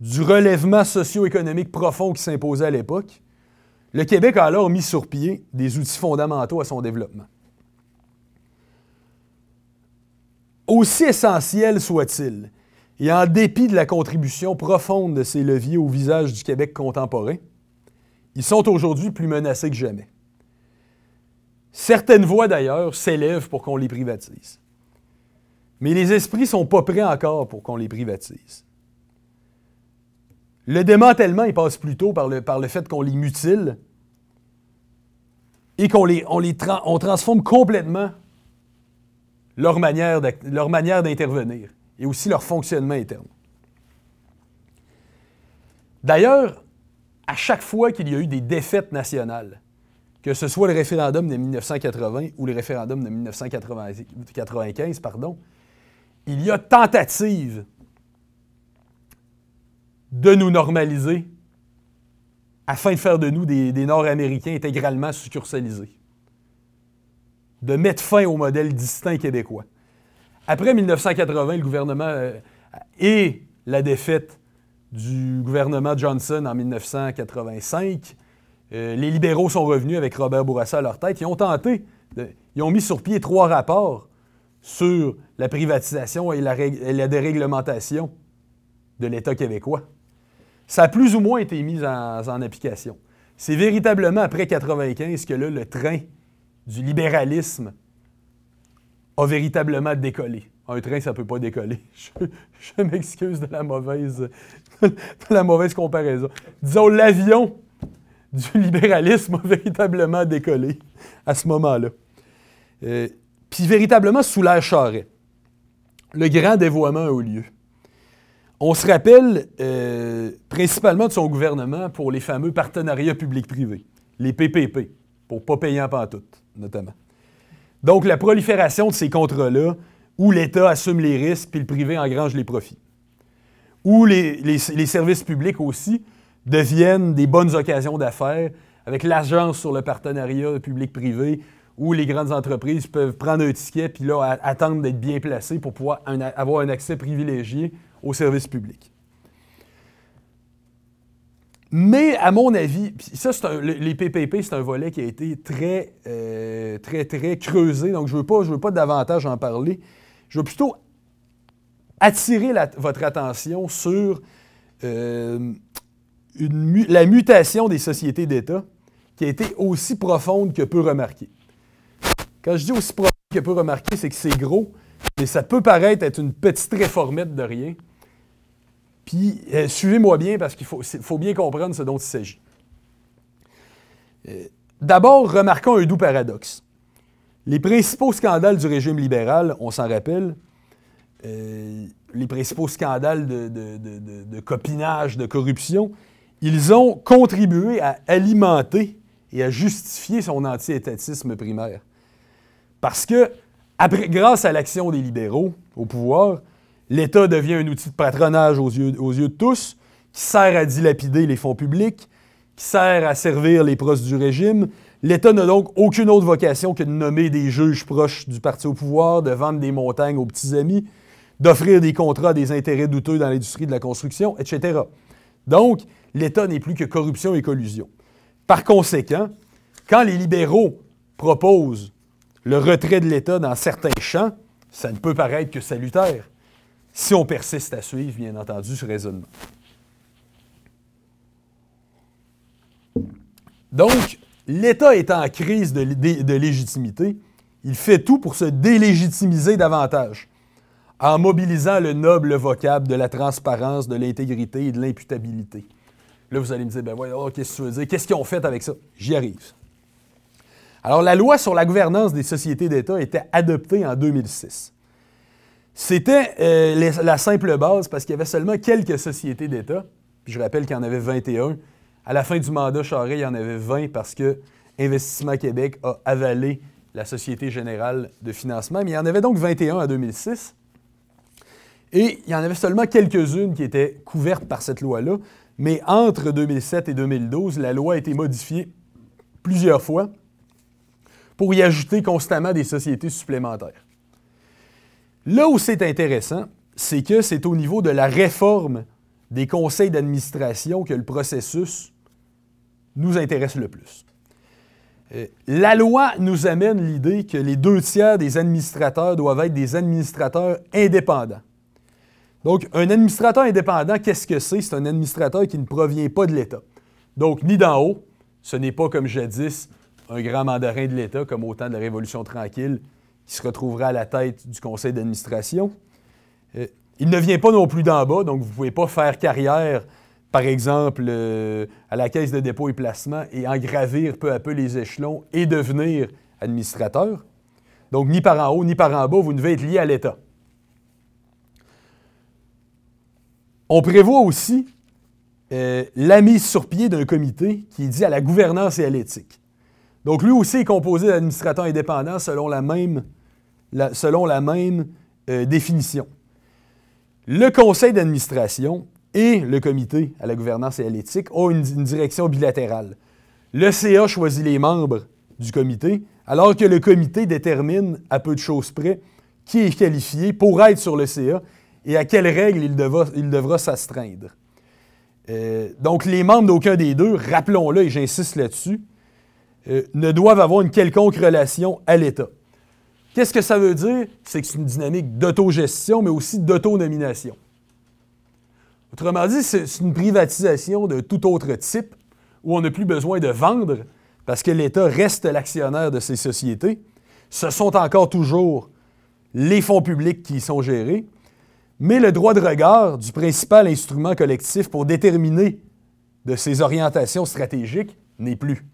du relèvement socio-économique profond qui s'imposait à l'époque, le Québec a alors mis sur pied des outils fondamentaux à son développement. Aussi essentiel soit-il, et en dépit de la contribution profonde de ces leviers au visage du Québec contemporain, ils sont aujourd'hui plus menacés que jamais. Certaines voix, d'ailleurs, s'élèvent pour qu'on les privatise. Mais les esprits ne sont pas prêts encore pour qu'on les privatise. Le démantèlement, il passe plutôt par le, fait qu'on les mutile et qu'on les, on les transforme complètement leur manière d'intervenir et aussi leur fonctionnement interne. D'ailleurs, à chaque fois qu'il y a eu des défaites nationales, que ce soit le référendum de 1980 ou le référendum de 1995, pardon, il y a tentative de nous normaliser afin de faire de nous des, Nord-Américains intégralement succursalisés, de mettre fin au modèle distinct québécois. Après 1980, le gouvernement euh, et la défaite du gouvernement Johnson en 1985 euh, les libéraux sont revenus avec Robert Bourassa à leur tête. Ils ont tenté, ils ont mis sur pied trois rapports sur la privatisation et la, déréglementation de l'État québécois. Ça a plus ou moins été mis en, application. C'est véritablement après 1995 que le train du libéralisme a véritablement décollé. Un train, ça ne peut pas décoller. Je, m'excuse de la mauvaise, de la mauvaise comparaison. Disons l'avion du libéralisme a véritablement décollé à ce moment-là. Euh, puis véritablement sous l'air Charret, le grand dévoiement a eu lieu. On se rappelle euh, principalement de son gouvernement pour les fameux partenariats publics-privés, les PPP, pour pas payer en pantoute, notamment. Donc la prolifération de ces contrats-là, où l'État assume les risques puis le privé engrange les profits. Où les services publics aussi, deviennent des bonnes occasions d'affaires avec l'agence sur le partenariat public-privé où les grandes entreprises peuvent prendre un ticket puis là attendre d'être bien placées pour pouvoir avoir un accès privilégié aux services publics. Mais à mon avis, ça, les PPP, c'est un volet qui a été très, euh, très, très creusé. Donc, je ne veux, pas, veux pas davantage en parler. Je veux plutôt attirer votre attention sur euh, la mutation des sociétés d'État qui a été aussi profonde que peu remarquée. Quand je dis aussi profonde que peu remarquée, c'est que c'est gros, mais ça peut paraître être une petite réformette de rien. Puis, euh, suivez-moi bien parce qu'il faut, bien comprendre ce dont il s'agit. Euh, d'abord, remarquons un doux paradoxe. Les principaux scandales du régime libéral, on s'en rappelle, euh, les principaux scandales de, copinage, de corruption, ils ont contribué à alimenter et à justifier son anti-étatisme primaire. Parce que, grâce à l'action des libéraux au pouvoir, l'État devient un outil de patronage aux yeux, aux yeux de tous, qui sert à dilapider les fonds publics, qui sert à servir les proches du régime. L'État n'a donc aucune autre vocation que de nommer des juges proches du parti au pouvoir, de vendre des montagnes aux petits amis, d'offrir des contrats à des intérêts douteux dans l'industrie de la construction, etc. Donc, l'État n'est plus que corruption et collusion. Par conséquent, quand les libéraux proposent le retrait de l'État dans certains champs, ça ne peut paraître que salutaire si on persiste à suivre, bien entendu, ce raisonnement. Donc, l'État est en crise de, de légitimité. Il fait tout pour se délégitimiser davantage en mobilisant le noble vocable de la transparence, de l'intégrité et de l'imputabilité. Là, vous allez me dire, ben ouais, oh, qu'est-ce que tu veux dire? Qu'est-ce qu'ils ont fait avec ça? J'y arrive. Alors, la loi sur la gouvernance des sociétés d'État était adoptée en 2006. C'était euh, la simple base parce qu'il y avait seulement quelques sociétés d'État. je rappelle qu'il y en avait 21. À la fin du mandat Charest, il y en avait 20 parce que Investissement Québec a avalé la Société générale de financement. Mais il y en avait donc 21 en 2006. Et il y en avait seulement quelques-unes qui étaient couvertes par cette loi-là. Mais entre 2007 et 2012, la loi a été modifiée plusieurs fois pour y ajouter constamment des sociétés supplémentaires. Là où c'est intéressant, c'est que c'est au niveau de la réforme des conseils d'administration que le processus nous intéresse le plus. Euh, la loi nous amène l'idée que les deux tiers des administrateurs doivent être des administrateurs indépendants. Donc, un administrateur indépendant, qu'est-ce que c'est? C'est un administrateur qui ne provient pas de l'État. Donc, ni d'en haut, ce n'est pas comme jadis un grand mandarin de l'État, comme au temps de la Révolution tranquille, qui se retrouvera à la tête du conseil d'administration. Euh, il ne vient pas non plus d'en bas, donc vous ne pouvez pas faire carrière, par exemple, euh, à la caisse de dépôt et placement et en gravir peu à peu les échelons et devenir administrateur. Donc, ni par en haut, ni par en bas, vous ne devez être lié à l'État. On prévoit aussi euh, la mise sur pied d'un comité qui est dit à la gouvernance et à l'éthique. Donc lui aussi est composé d'administrateurs indépendants selon la même, selon la même euh, définition. Le conseil d'administration et le comité à la gouvernance et à l'éthique ont une direction bilatérale. Le CA choisit les membres du comité, alors que le comité détermine, à peu de choses près, qui est qualifié pour être sur le CA et à quelles règles il devra, s'astreindre. Euh, donc, les membres d'aucun des deux, rappelons-le, et j'insiste là-dessus, euh, ne doivent avoir une quelconque relation à l'État. Qu'est-ce que ça veut dire? C'est que c'est une dynamique d'autogestion, mais aussi d'autonomination. Autrement dit, c'est une privatisation de tout autre type, où on n'a plus besoin de vendre, parce que l'État reste l'actionnaire de ces sociétés. Ce sont encore toujours les fonds publics qui y sont gérés, mais le droit de regard du principal instrument collectif pour déterminer de ses orientations stratégiques n'est plus.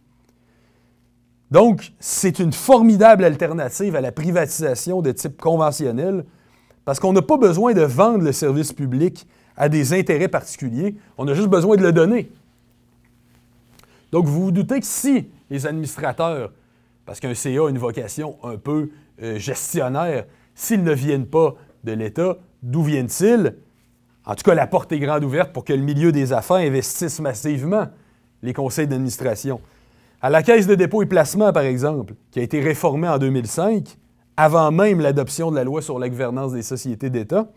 Donc, c'est une formidable alternative à la privatisation de type conventionnel parce qu'on n'a pas besoin de vendre le service public à des intérêts particuliers, on a juste besoin de le donner. Donc, vous vous doutez que si les administrateurs, parce qu'un CA a une vocation un peu euh, gestionnaire, s'ils ne viennent pas de l'État, D'où viennent-ils? En tout cas, la porte est grande ouverte pour que le milieu des affaires investisse massivement les conseils d'administration. À la Caisse de dépôt et placement, par exemple, qui a été réformée en 2005, avant même l'adoption de la loi sur la gouvernance des sociétés d'État,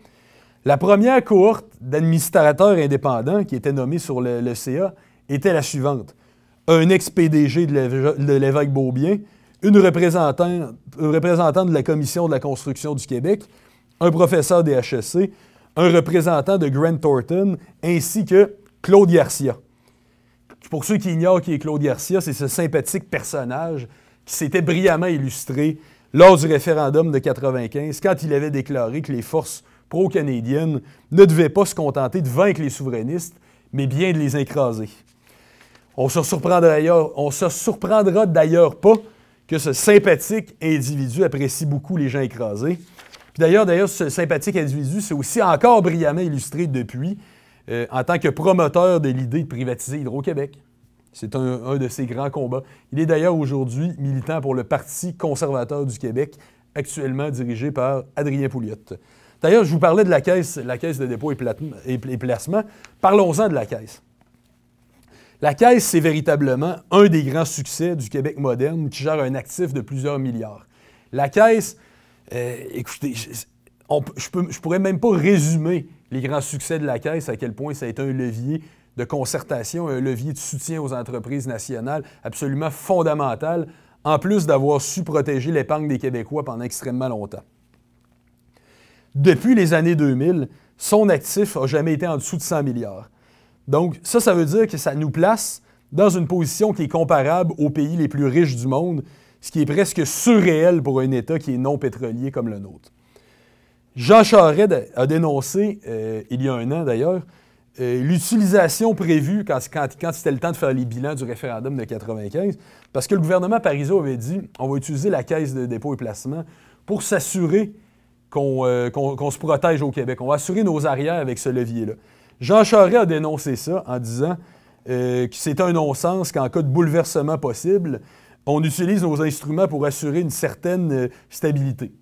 la première cohorte d'administrateurs indépendants qui était nommée sur le, CA était la suivante. Un ex-PDG de l'évêque Beaubien, une représentante de la Commission de la construction du Québec, un professeur des HEC, un représentant de Grant Thornton, ainsi que Claude Garcia. Pour ceux qui ignorent qui est Claude Garcia, c'est ce sympathique personnage qui s'était brillamment illustré lors du référendum de 1995, quand il avait déclaré que les forces pro-canadiennes ne devaient pas se contenter de vaincre les souverainistes, mais bien de les écraser. On se surprendra d'ailleurs pas que ce sympathique individu apprécie beaucoup les gens écrasés d'ailleurs, d'ailleurs, ce sympathique individu s'est aussi encore brillamment illustré depuis euh, en tant que promoteur de l'idée de privatiser Hydro-Québec. C'est un, de ses grands combats. Il est d'ailleurs aujourd'hui militant pour le Parti conservateur du Québec, actuellement dirigé par Adrien Pouliot. D'ailleurs, je vous parlais de la caisse, la caisse de dépôt et, et placement. Parlons-en de la caisse. La caisse, c'est véritablement un des grands succès du Québec moderne qui gère un actif de plusieurs milliards. La caisse, euh, écoutez, je, ne pourrais même pas résumer les grands succès de la Caisse, à quel point ça a été un levier de concertation, un levier de soutien aux entreprises nationales absolument fondamental, en plus d'avoir su protéger l'épargne des Québécois pendant extrêmement longtemps. Depuis les années 2000, son actif n'a jamais été en dessous de 100 milliards. Donc ça, ça veut dire que ça nous place dans une position qui est comparable aux pays les plus riches du monde, ce qui est presque surréel pour un État qui est non pétrolier comme le nôtre. Jean Charest a dénoncé, euh, il y a un an d'ailleurs, euh, l'utilisation prévue quand, c'était le temps de faire les bilans du référendum de 1995, parce que le gouvernement parisien avait dit on va utiliser la caisse de dépôt et placement pour s'assurer euh, qu'on se protège au Québec. On va assurer nos arrières avec ce levier-là. Jean Charest a dénoncé ça en disant que c'est un non-sens qu'en cas de bouleversement possible, on utilise nos instruments pour assurer une certaine euh, stabilité.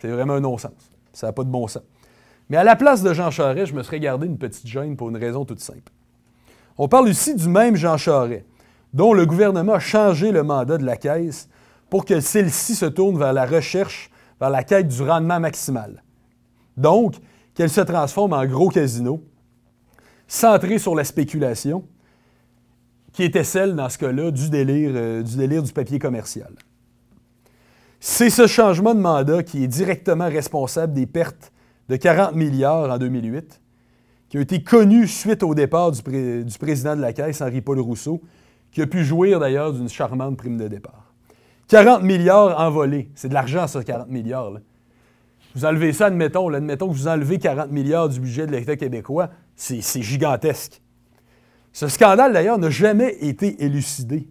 C'est vraiment un non-sens. Ça n'a pas de bon sens. Mais à la place de Jean Charest, je me serais gardé une petite gêne pour une raison toute simple. On parle ici du même Jean Charest, dont le gouvernement a changé le mandat de la Caisse pour que celle-ci se tourne vers la recherche, vers la quête du rendement maximal. Donc, qu'elle se transforme en gros casino, centré sur la spéculation, qui était celle, dans ce cas-là, du délire, euh, du délire du papier commercial. C'est ce changement de mandat qui est directement responsable des pertes de 40 milliards en 2008, qui a été connu suite au départ du, président de la Caisse, Henri-Paul Rousseau, qui a pu jouir d'ailleurs d'une charmante prime de départ. 40 milliards envolés, c'est de l'argent ça, 40 milliards. Vous enlevez ça, admettons, admettons que vous enlevez 40 milliards du budget de l'État québécois, c'est gigantesque. Ce scandale, d'ailleurs, n'a jamais été élucidé.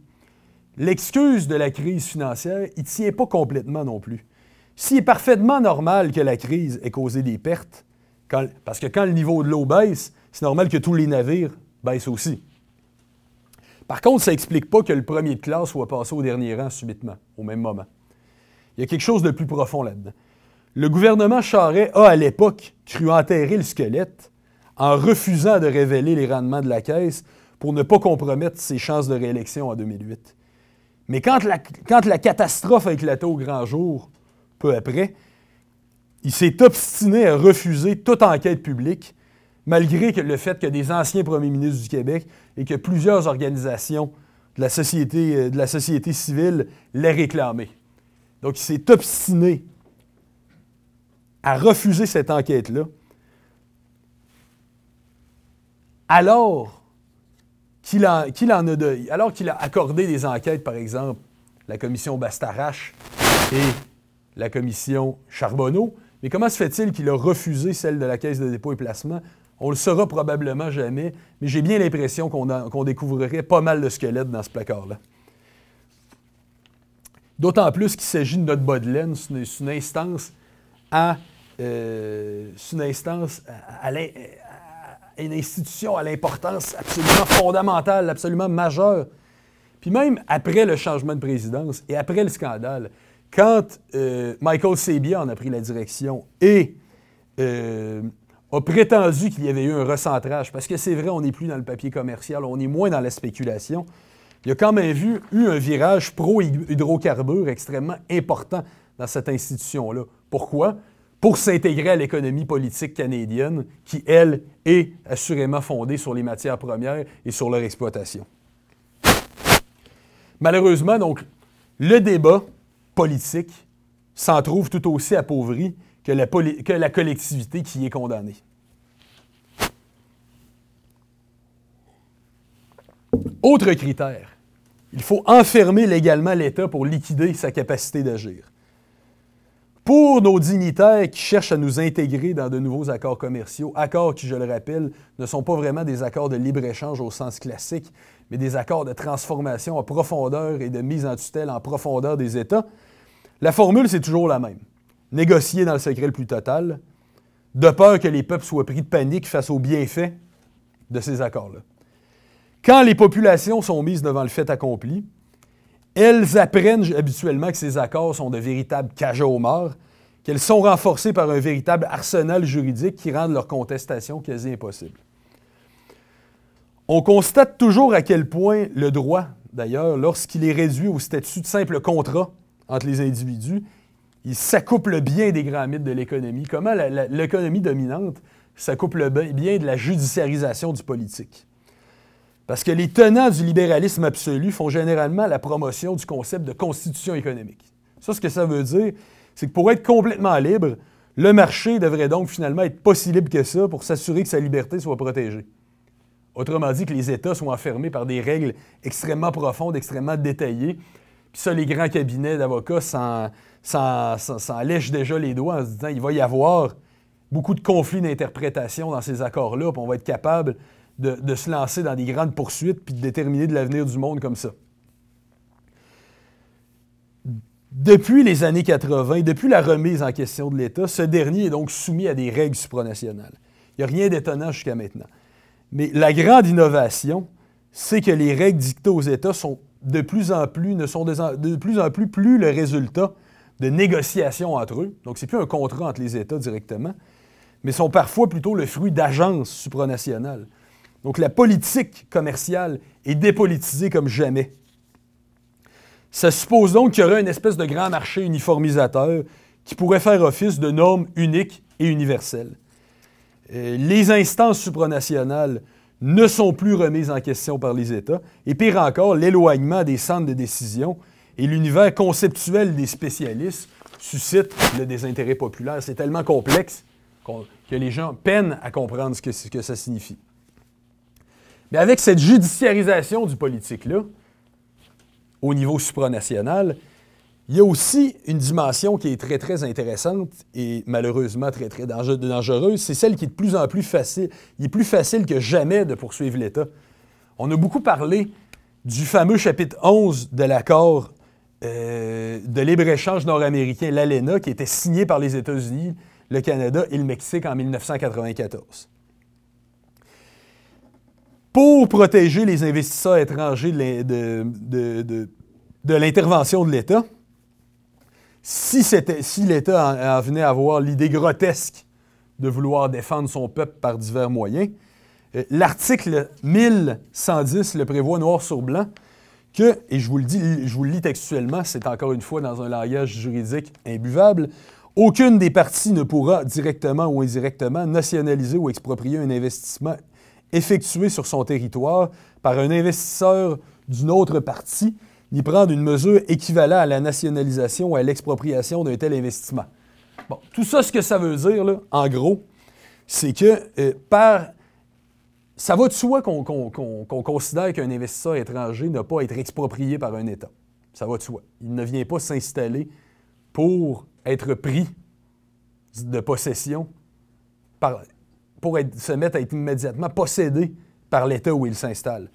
L'excuse de la crise financière, il ne tient pas complètement non plus. S'il est parfaitement normal que la crise ait causé des pertes, parce que quand le niveau de l'eau baisse, c'est normal que tous les navires baissent aussi. Par contre, ça n'explique pas que le premier de classe soit passé au dernier rang subitement, au même moment. Il y a quelque chose de plus profond là-dedans. Le gouvernement Charret a, à l'époque, cru enterrer le squelette en refusant de révéler les rendements de la Caisse pour ne pas compromettre ses chances de réélection en 2008. Mais quand la, quand la catastrophe a éclaté au grand jour, peu après, il s'est obstiné à refuser toute enquête publique, malgré que le fait que des anciens premiers ministres du Québec et que plusieurs organisations de la société, euh, de la société civile l'aient réclamé. Donc il s'est obstiné à refuser cette enquête-là. alors qu'il a alors qu'il a accordé des enquêtes, par exemple, la commission Bastarache et la commission Charbonneau, mais comment se fait-il qu'il a refusé celle de la Caisse de dépôt et placement? On le saura probablement jamais, mais j'ai bien l'impression qu'on découvrirait pas mal de squelettes dans ce placard-là. D'autant plus qu'il s'agit de notre bas de c'est une, instance à, euh, une instance une institution à l'importance absolument fondamentale, absolument majeure. Puis même après le changement de présidence et après le scandale, quand euh, Michael Sabia en a pris la direction et euh, a prétendu qu'il y avait eu un recentrage, parce que c'est vrai, on n'est plus dans le papier commercial, on est moins dans la spéculation, il y a quand même vu, eu un virage pro-hydrocarbures extrêmement important dans cette institution-là. Pourquoi? pour s'intégrer à l'économie politique canadienne qui, elle, est assurément fondée sur les matières premières et sur leur exploitation. Malheureusement, donc, le débat politique s'en trouve tout aussi appauvri que la, collectivité qui y est condamnée. Autre critère, il faut enfermer légalement l'État pour liquider sa capacité d'agir pour nos dignitaires qui cherchent à nous intégrer dans de nouveaux accords commerciaux, accords qui, je le rappelle, ne sont pas vraiment des accords de libre-échange au sens classique, mais des accords de transformation en profondeur et de mise en tutelle en profondeur des États, la formule, c'est toujours la même. Négocier dans le secret le plus total, de peur que les peuples soient pris de panique face aux bienfaits de ces accords-là. Quand les populations sont mises devant le fait accompli, elles apprennent habituellement que ces accords sont de véritables morts, qu'elles sont renforcées par un véritable arsenal juridique qui rend leur contestation quasi impossible. On constate toujours à quel point le droit, d'ailleurs, lorsqu'il est réduit au statut de simple contrat entre les individus, il s'accouple bien des grands mythes de l'économie. Comment l'économie dominante s'accouple ben, bien de la judiciarisation du politique. Parce que les tenants du libéralisme absolu font généralement la promotion du concept de constitution économique. Ça, ce que ça veut dire, c'est que pour être complètement libre, le marché devrait donc finalement être pas si libre que ça pour s'assurer que sa liberté soit protégée. Autrement dit, que les États soient enfermés par des règles extrêmement profondes, extrêmement détaillées. Puis ça, les grands cabinets d'avocats s'en, s'en lèchent déjà les doigts en se disant il va y avoir beaucoup de conflits d'interprétation dans ces accords-là, puis on va être capable de, se lancer dans des grandes poursuites puis de déterminer de l'avenir du monde comme ça. Depuis les années 80, depuis la remise en question de l'État, ce dernier est donc soumis à des règles supranationales. Il n'y a rien d'étonnant jusqu'à maintenant. Mais la grande innovation, c'est que les règles dictées aux États sont de plus en plus, ne sont de plus en plus, plus le résultat de négociations entre eux. Donc, ce n'est plus un contrat entre les États directement, mais sont parfois plutôt le fruit d'agences supranationales. Donc la politique commerciale est dépolitisée comme jamais. Ça suppose donc qu'il y aurait une espèce de grand marché uniformisateur qui pourrait faire office de normes uniques et universelles. Euh, les instances supranationales ne sont plus remises en question par les États, et pire encore, l'éloignement des centres de décision et l'univers conceptuel des spécialistes suscite le désintérêt populaire. C'est tellement complexe que les gens peinent à comprendre ce que ça signifie. Mais avec cette judiciarisation du politique-là, au niveau supranational, il y a aussi une dimension qui est très, très intéressante et malheureusement très, très dangereuse. C'est celle qui est de plus en plus facile. Il est plus facile que jamais de poursuivre l'État. On a beaucoup parlé du fameux chapitre 11 de l'accord euh, de libre-échange nord-américain, l'ALENA, qui était signé par les États-Unis, le Canada et le Mexique en 1994 pour protéger les investisseurs étrangers de l'intervention de, l'État, si, l'État en, venait à avoir l'idée grotesque de vouloir défendre son peuple par divers moyens, euh, l'article 1110 le prévoit noir sur blanc que, et je vous le dis, je vous le lis textuellement, c'est encore une fois dans un langage juridique imbuvable, aucune des parties ne pourra directement ou indirectement nationaliser ou exproprier un investissement effectué sur son territoire par un investisseur d'une autre partie, ni prendre une mesure équivalente à la nationalisation ou à l'expropriation d'un tel investissement. Bon, tout ça, ce que ça veut dire, là, en gros, c'est que euh, par... Ça va de soi qu'on considère qu'un investisseur étranger n'a pas être exproprié par un État. Ça va de soi. Il ne vient pas s'installer pour être pris de possession par, pour se mettre à être immédiatement possédé par l'État où il s'installe.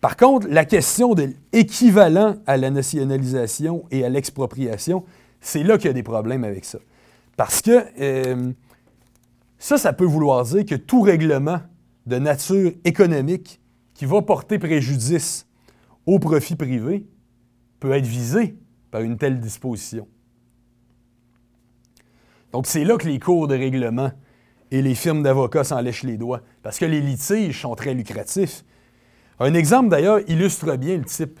Par contre, la question de l'équivalent à la nationalisation et à l'expropriation, c'est là qu'il y a des problèmes avec ça. Parce que euh, ça, ça peut vouloir dire que tout règlement de nature économique qui va porter préjudice au profit privé peut être visé par une telle disposition. Donc c'est là que les cours de règlement et les firmes d'avocats s'en lèchent les doigts parce que les litiges sont très lucratifs. Un exemple d'ailleurs illustre bien le type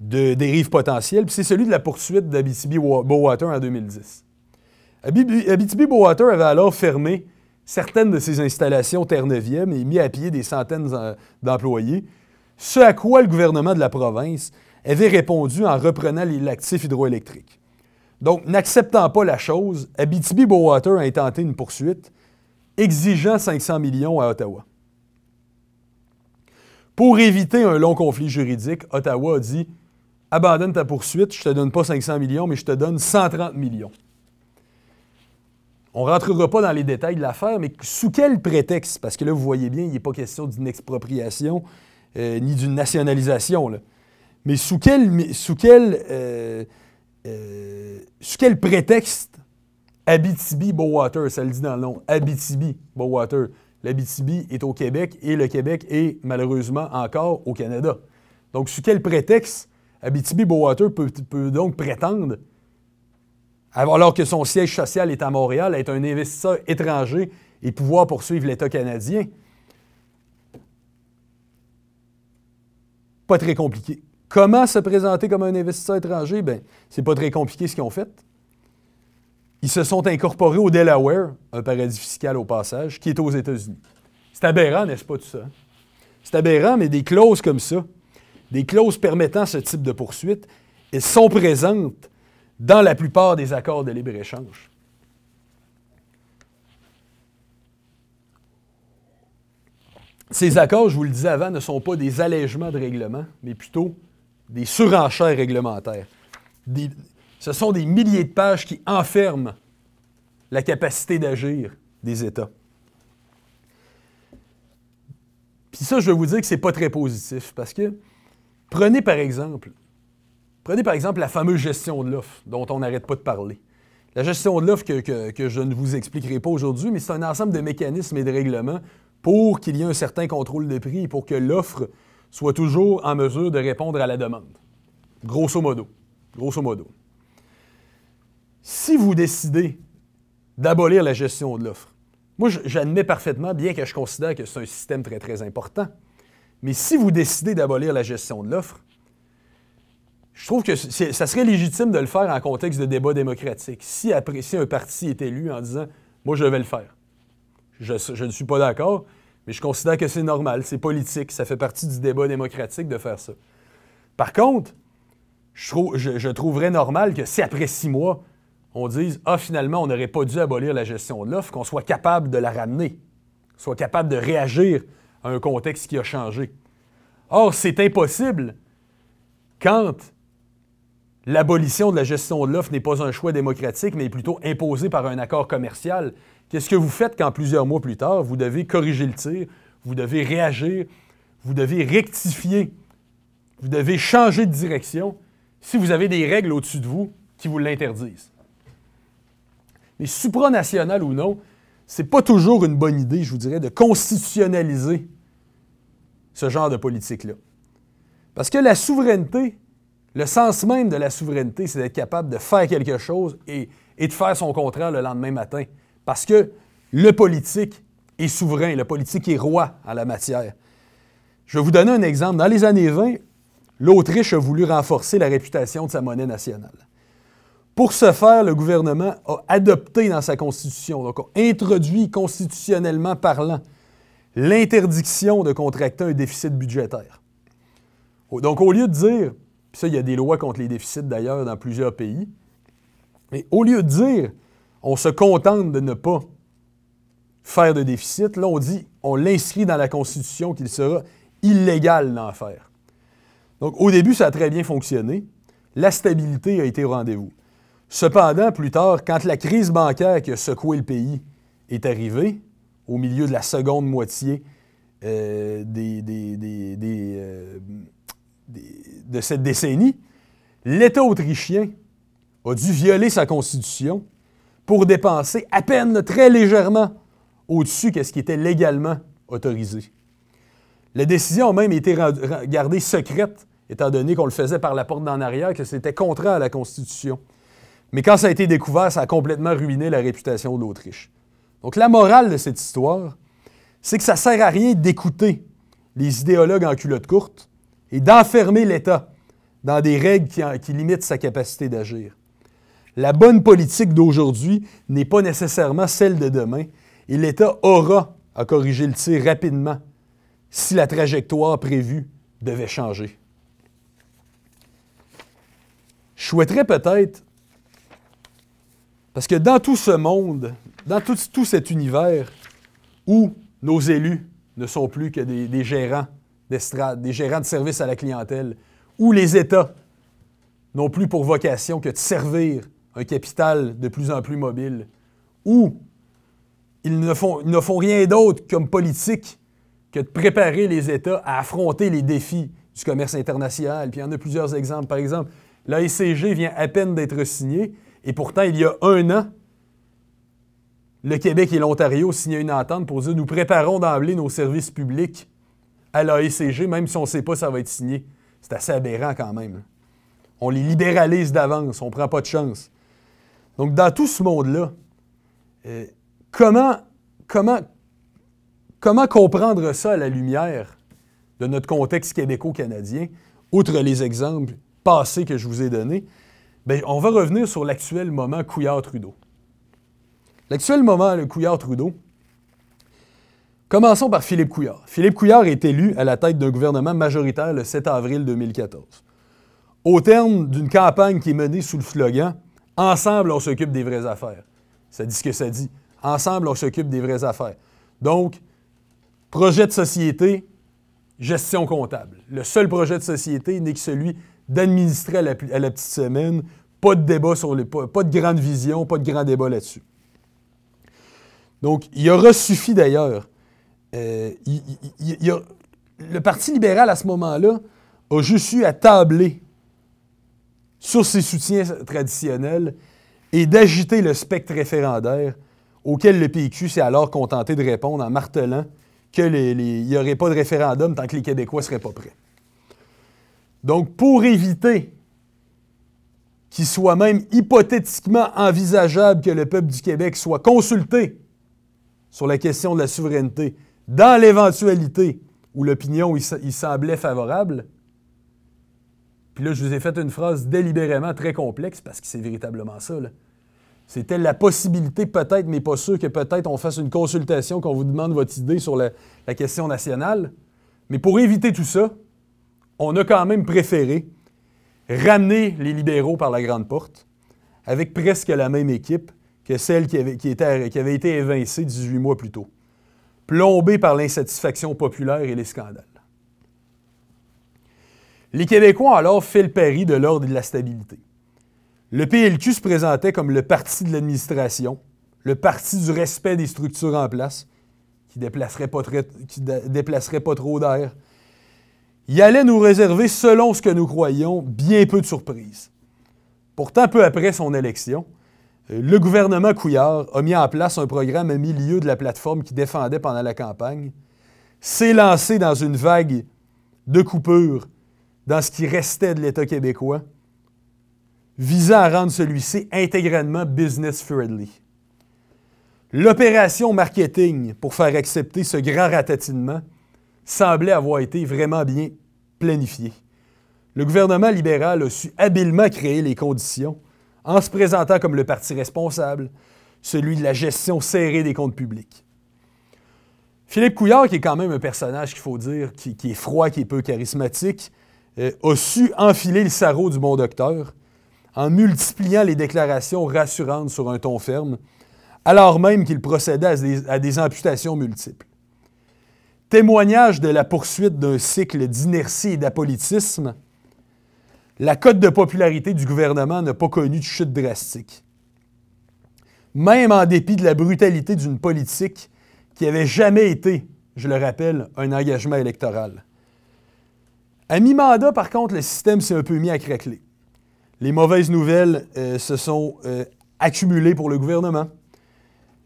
de dérive potentielle, c'est celui de la poursuite d'Abitibi-Bowater en 2010. Abitibi-Bowater avait alors fermé certaines de ses installations terre-neuvième et mis à pied des centaines euh, d'employés, ce à quoi le gouvernement de la province avait répondu en reprenant les actifs hydroélectriques. Donc, n'acceptant pas la chose, Abitibi-Bowater a intenté une poursuite, exigeant 500 millions à Ottawa. Pour éviter un long conflit juridique, Ottawa a dit Abandonne ta poursuite, je te donne pas 500 millions, mais je te donne 130 millions. On ne rentrera pas dans les détails de l'affaire, mais sous quel prétexte Parce que là, vous voyez bien, il n'est pas question d'une expropriation euh, ni d'une nationalisation. Mais sous quel, sous quel euh, sous euh, quel prétexte Abitibi-Bowater, ça le dit dans le nom, Abitibi-Bowater. L'Abitibi est au Québec et le Québec est malheureusement encore au Canada. Donc, sous quel prétexte Abitibi-Bowater peut, donc prétendre, alors que son siège social est à Montréal, être un investisseur étranger et pouvoir poursuivre l'État canadien? Pas très compliqué. Comment se présenter comme un investisseur étranger? Bien, c'est pas très compliqué ce qu'ils ont fait. Ils se sont incorporés au Delaware, un paradis fiscal au passage, qui est aux États-Unis. C'est aberrant, n'est-ce pas, tout ça? C'est aberrant, mais des clauses comme ça, des clauses permettant ce type de poursuite, elles sont présentes dans la plupart des accords de libre-échange. Ces accords, je vous le disais avant, ne sont pas des allègements de règlement, mais plutôt des surenchères réglementaires. ce sont des milliers de pages qui enferment la capacité d'agir des États. Puis ça, je vais vous dire que ce n'est pas très positif parce que prenez par exemple, prenez par exemple la fameuse gestion de l'offre dont on n'arrête pas de parler. La gestion de l'offre que, que, je ne vous expliquerai pas aujourd'hui, mais c'est un ensemble de mécanismes et de règlements pour qu'il y ait un certain contrôle de prix et pour que l'offre soit toujours en mesure de répondre à la demande. Grosso modo. Grosso modo. Si vous décidez d'abolir la gestion de l'offre, moi j'admets parfaitement, bien que je considère que c'est un système très très important, mais si vous décidez d'abolir la gestion de l'offre, je trouve que ça serait légitime de le faire en contexte de débat démocratique. Si, après, un parti est élu en disant Moi, je vais le faire, je ne suis pas d'accord, je considère que c'est normal, c'est politique, ça fait partie du débat démocratique de faire ça. Par contre, je, trouverais normal que si après six mois, on dise Ah, finalement, on n'aurait pas dû abolir la gestion de l'offre, qu'on soit capable de la ramener, soit capable de réagir à un contexte qui a changé. Or, c'est impossible quand l'abolition de la gestion de l'offre n'est pas un choix démocratique, mais plutôt imposé par un accord commercial Qu'est-ce que vous faites quand plusieurs mois plus tard, vous devez corriger le tir, vous devez réagir, vous devez rectifier, vous devez changer de direction si vous avez des règles au-dessus de vous qui vous l'interdisent? Mais supranational ou non, c'est pas toujours une bonne idée, je vous dirais, de constitutionnaliser ce genre de politique-là. Parce que la souveraineté, le sens même de la souveraineté, c'est d'être capable de faire quelque chose et de faire son contraire le lendemain matin. Parce que le politique est souverain, le politique est roi en la matière. Je vais vous donner un exemple. Dans les années 20, l'Autriche a voulu renforcer la réputation de sa monnaie nationale. Pour ce faire, le gouvernement a adopté dans sa constitution, donc a introduit constitutionnellement parlant, l'interdiction de contracter un déficit budgétaire. Donc au lieu de dire, puis ça il y a des lois contre les déficits d'ailleurs dans plusieurs pays, mais au lieu de dire on se contente de ne pas faire de déficit. Là, on dit, on l'inscrit dans la Constitution qu'il sera illégal d'en faire. Donc, au début, ça a très bien fonctionné. La stabilité a été au rendez-vous. Cependant, plus tard, quand la crise bancaire qui a secoué le pays est arrivée, au milieu de la seconde moitié euh, euh, de cette décennie, l'État autrichien a dû violer sa constitution pour dépenser à peine très légèrement au-dessus de ce qui était légalement autorisé. La décision a même été gardée secrète, étant donné qu'on le faisait par la porte d'en arrière, que c'était contraire à la Constitution. Mais quand ça a été découvert, ça a complètement ruiné la réputation de l'Autriche. Donc la morale de cette histoire, c'est que ça ne sert à rien d'écouter les idéologues en culotte courte et d'enfermer l'État dans des règles qui, qui limitent sa capacité d'agir. La bonne politique d'aujourd'hui n'est pas nécessairement celle de demain et l'État aura à corriger le tir rapidement si la trajectoire prévue devait changer. Je souhaiterais peut-être, parce que dans tout ce monde, dans tout, cet univers où nos élus ne sont plus que des, des gérants d'estrade, des gérants de services à la clientèle, où les États n'ont plus pour vocation que de servir un capital de plus en plus mobile, où ils ne font, rien d'autre comme politique que de préparer les États à affronter les défis du commerce international. Puis il y en a plusieurs exemples. Par exemple, l'AECG vient à peine d'être signé, et pourtant, il y a un an, le Québec et l'Ontario signaient une entente pour dire nous préparons d'emblée nos services publics à l'AECG, même si on ne sait pas ça va être signé. C'est assez aberrant quand même. Hein. On les libéralise d'avance, on ne prend pas de chance. Donc, dans tout ce monde-là, euh, comment, comprendre ça à la lumière de notre contexte québéco-canadien, outre les exemples passés que je vous ai donnés? Bien, on va revenir sur l'actuel moment Couillard-Trudeau. L'actuel moment, le Couillard-Trudeau, Commençons par Philippe Couillard. Philippe Couillard est élu à la tête d'un gouvernement majoritaire le 7 avril 2014. Au terme d'une campagne qui est menée sous le slogan Ensemble, on s'occupe des vraies affaires. Ça dit ce que ça dit. Ensemble, on s'occupe des vraies affaires. Donc, projet de société, gestion comptable. Le seul projet de société n'est que celui d'administrer à, la, petite semaine. Pas de débat sur les. Pas, de grande vision, pas de grand débat là-dessus. Donc, il aura suffi d'ailleurs. Euh, le Parti libéral, à ce moment-là, a juste eu à tabler sur ses soutiens traditionnels et d'agiter le spectre référendaire auquel le PQ s'est alors contenté de répondre en martelant qu'il n'y aurait pas de référendum tant que les Québécois ne seraient pas prêts. Donc, pour éviter qu'il soit même hypothétiquement envisageable que le peuple du Québec soit consulté sur la question de la souveraineté dans l'éventualité où l'opinion y semblait favorable, puis là, je vous ai fait une phrase délibérément très complexe parce que c'est véritablement ça. C'était la possibilité, peut-être, mais pas sûr, que peut-être on fasse une consultation, qu'on vous demande votre idée sur la, question nationale. Mais pour éviter tout ça, on a quand même préféré ramener les libéraux par la grande porte avec presque la même équipe que celle qui avait été évincée 18 mois plus tôt, plombée par l'insatisfaction populaire et les scandales. Les Québécois ont alors fait le pari de l'ordre et de la stabilité. Le PLQ se présentait comme le parti de l'administration, le parti du respect des structures en place, qui ne déplacerait, pas déplacerait pas trop d'air. Il allait nous réserver, selon ce que nous croyions, bien peu de surprises. Pourtant, peu après son élection, euh, le gouvernement Couillard a mis en place un programme à milieu de la plateforme qui défendait pendant la campagne, s'est lancé dans une vague de coupures dans ce qui restait de l'État québécois, visant à rendre celui-ci intégralement business-friendly. L'opération marketing pour faire accepter ce grand ratatinement semblait avoir été vraiment bien planifiée. Le gouvernement libéral a su habilement créer les conditions en se présentant comme le parti responsable, celui de la gestion serrée des comptes publics. Philippe Couillard, qui est quand même un personnage qu'il faut dire, qui, qui, est froid, qui est peu charismatique, euh, a su enfiler le sarrau du bon docteur en multipliant les déclarations rassurantes sur un ton ferme, alors même qu'il procédait à des, à des amputations multiples. Témoignage de la poursuite d'un cycle d'inertie et d'apolitisme, la cote de popularité du gouvernement n'a pas connu de chute drastique. Même en dépit de la brutalité d'une politique qui avait jamais été, je le rappelle, un engagement électoral. À mi-mandat, par contre, le système s'est un peu mis à craquer. Les mauvaises nouvelles euh, se sont euh, accumulées pour le gouvernement.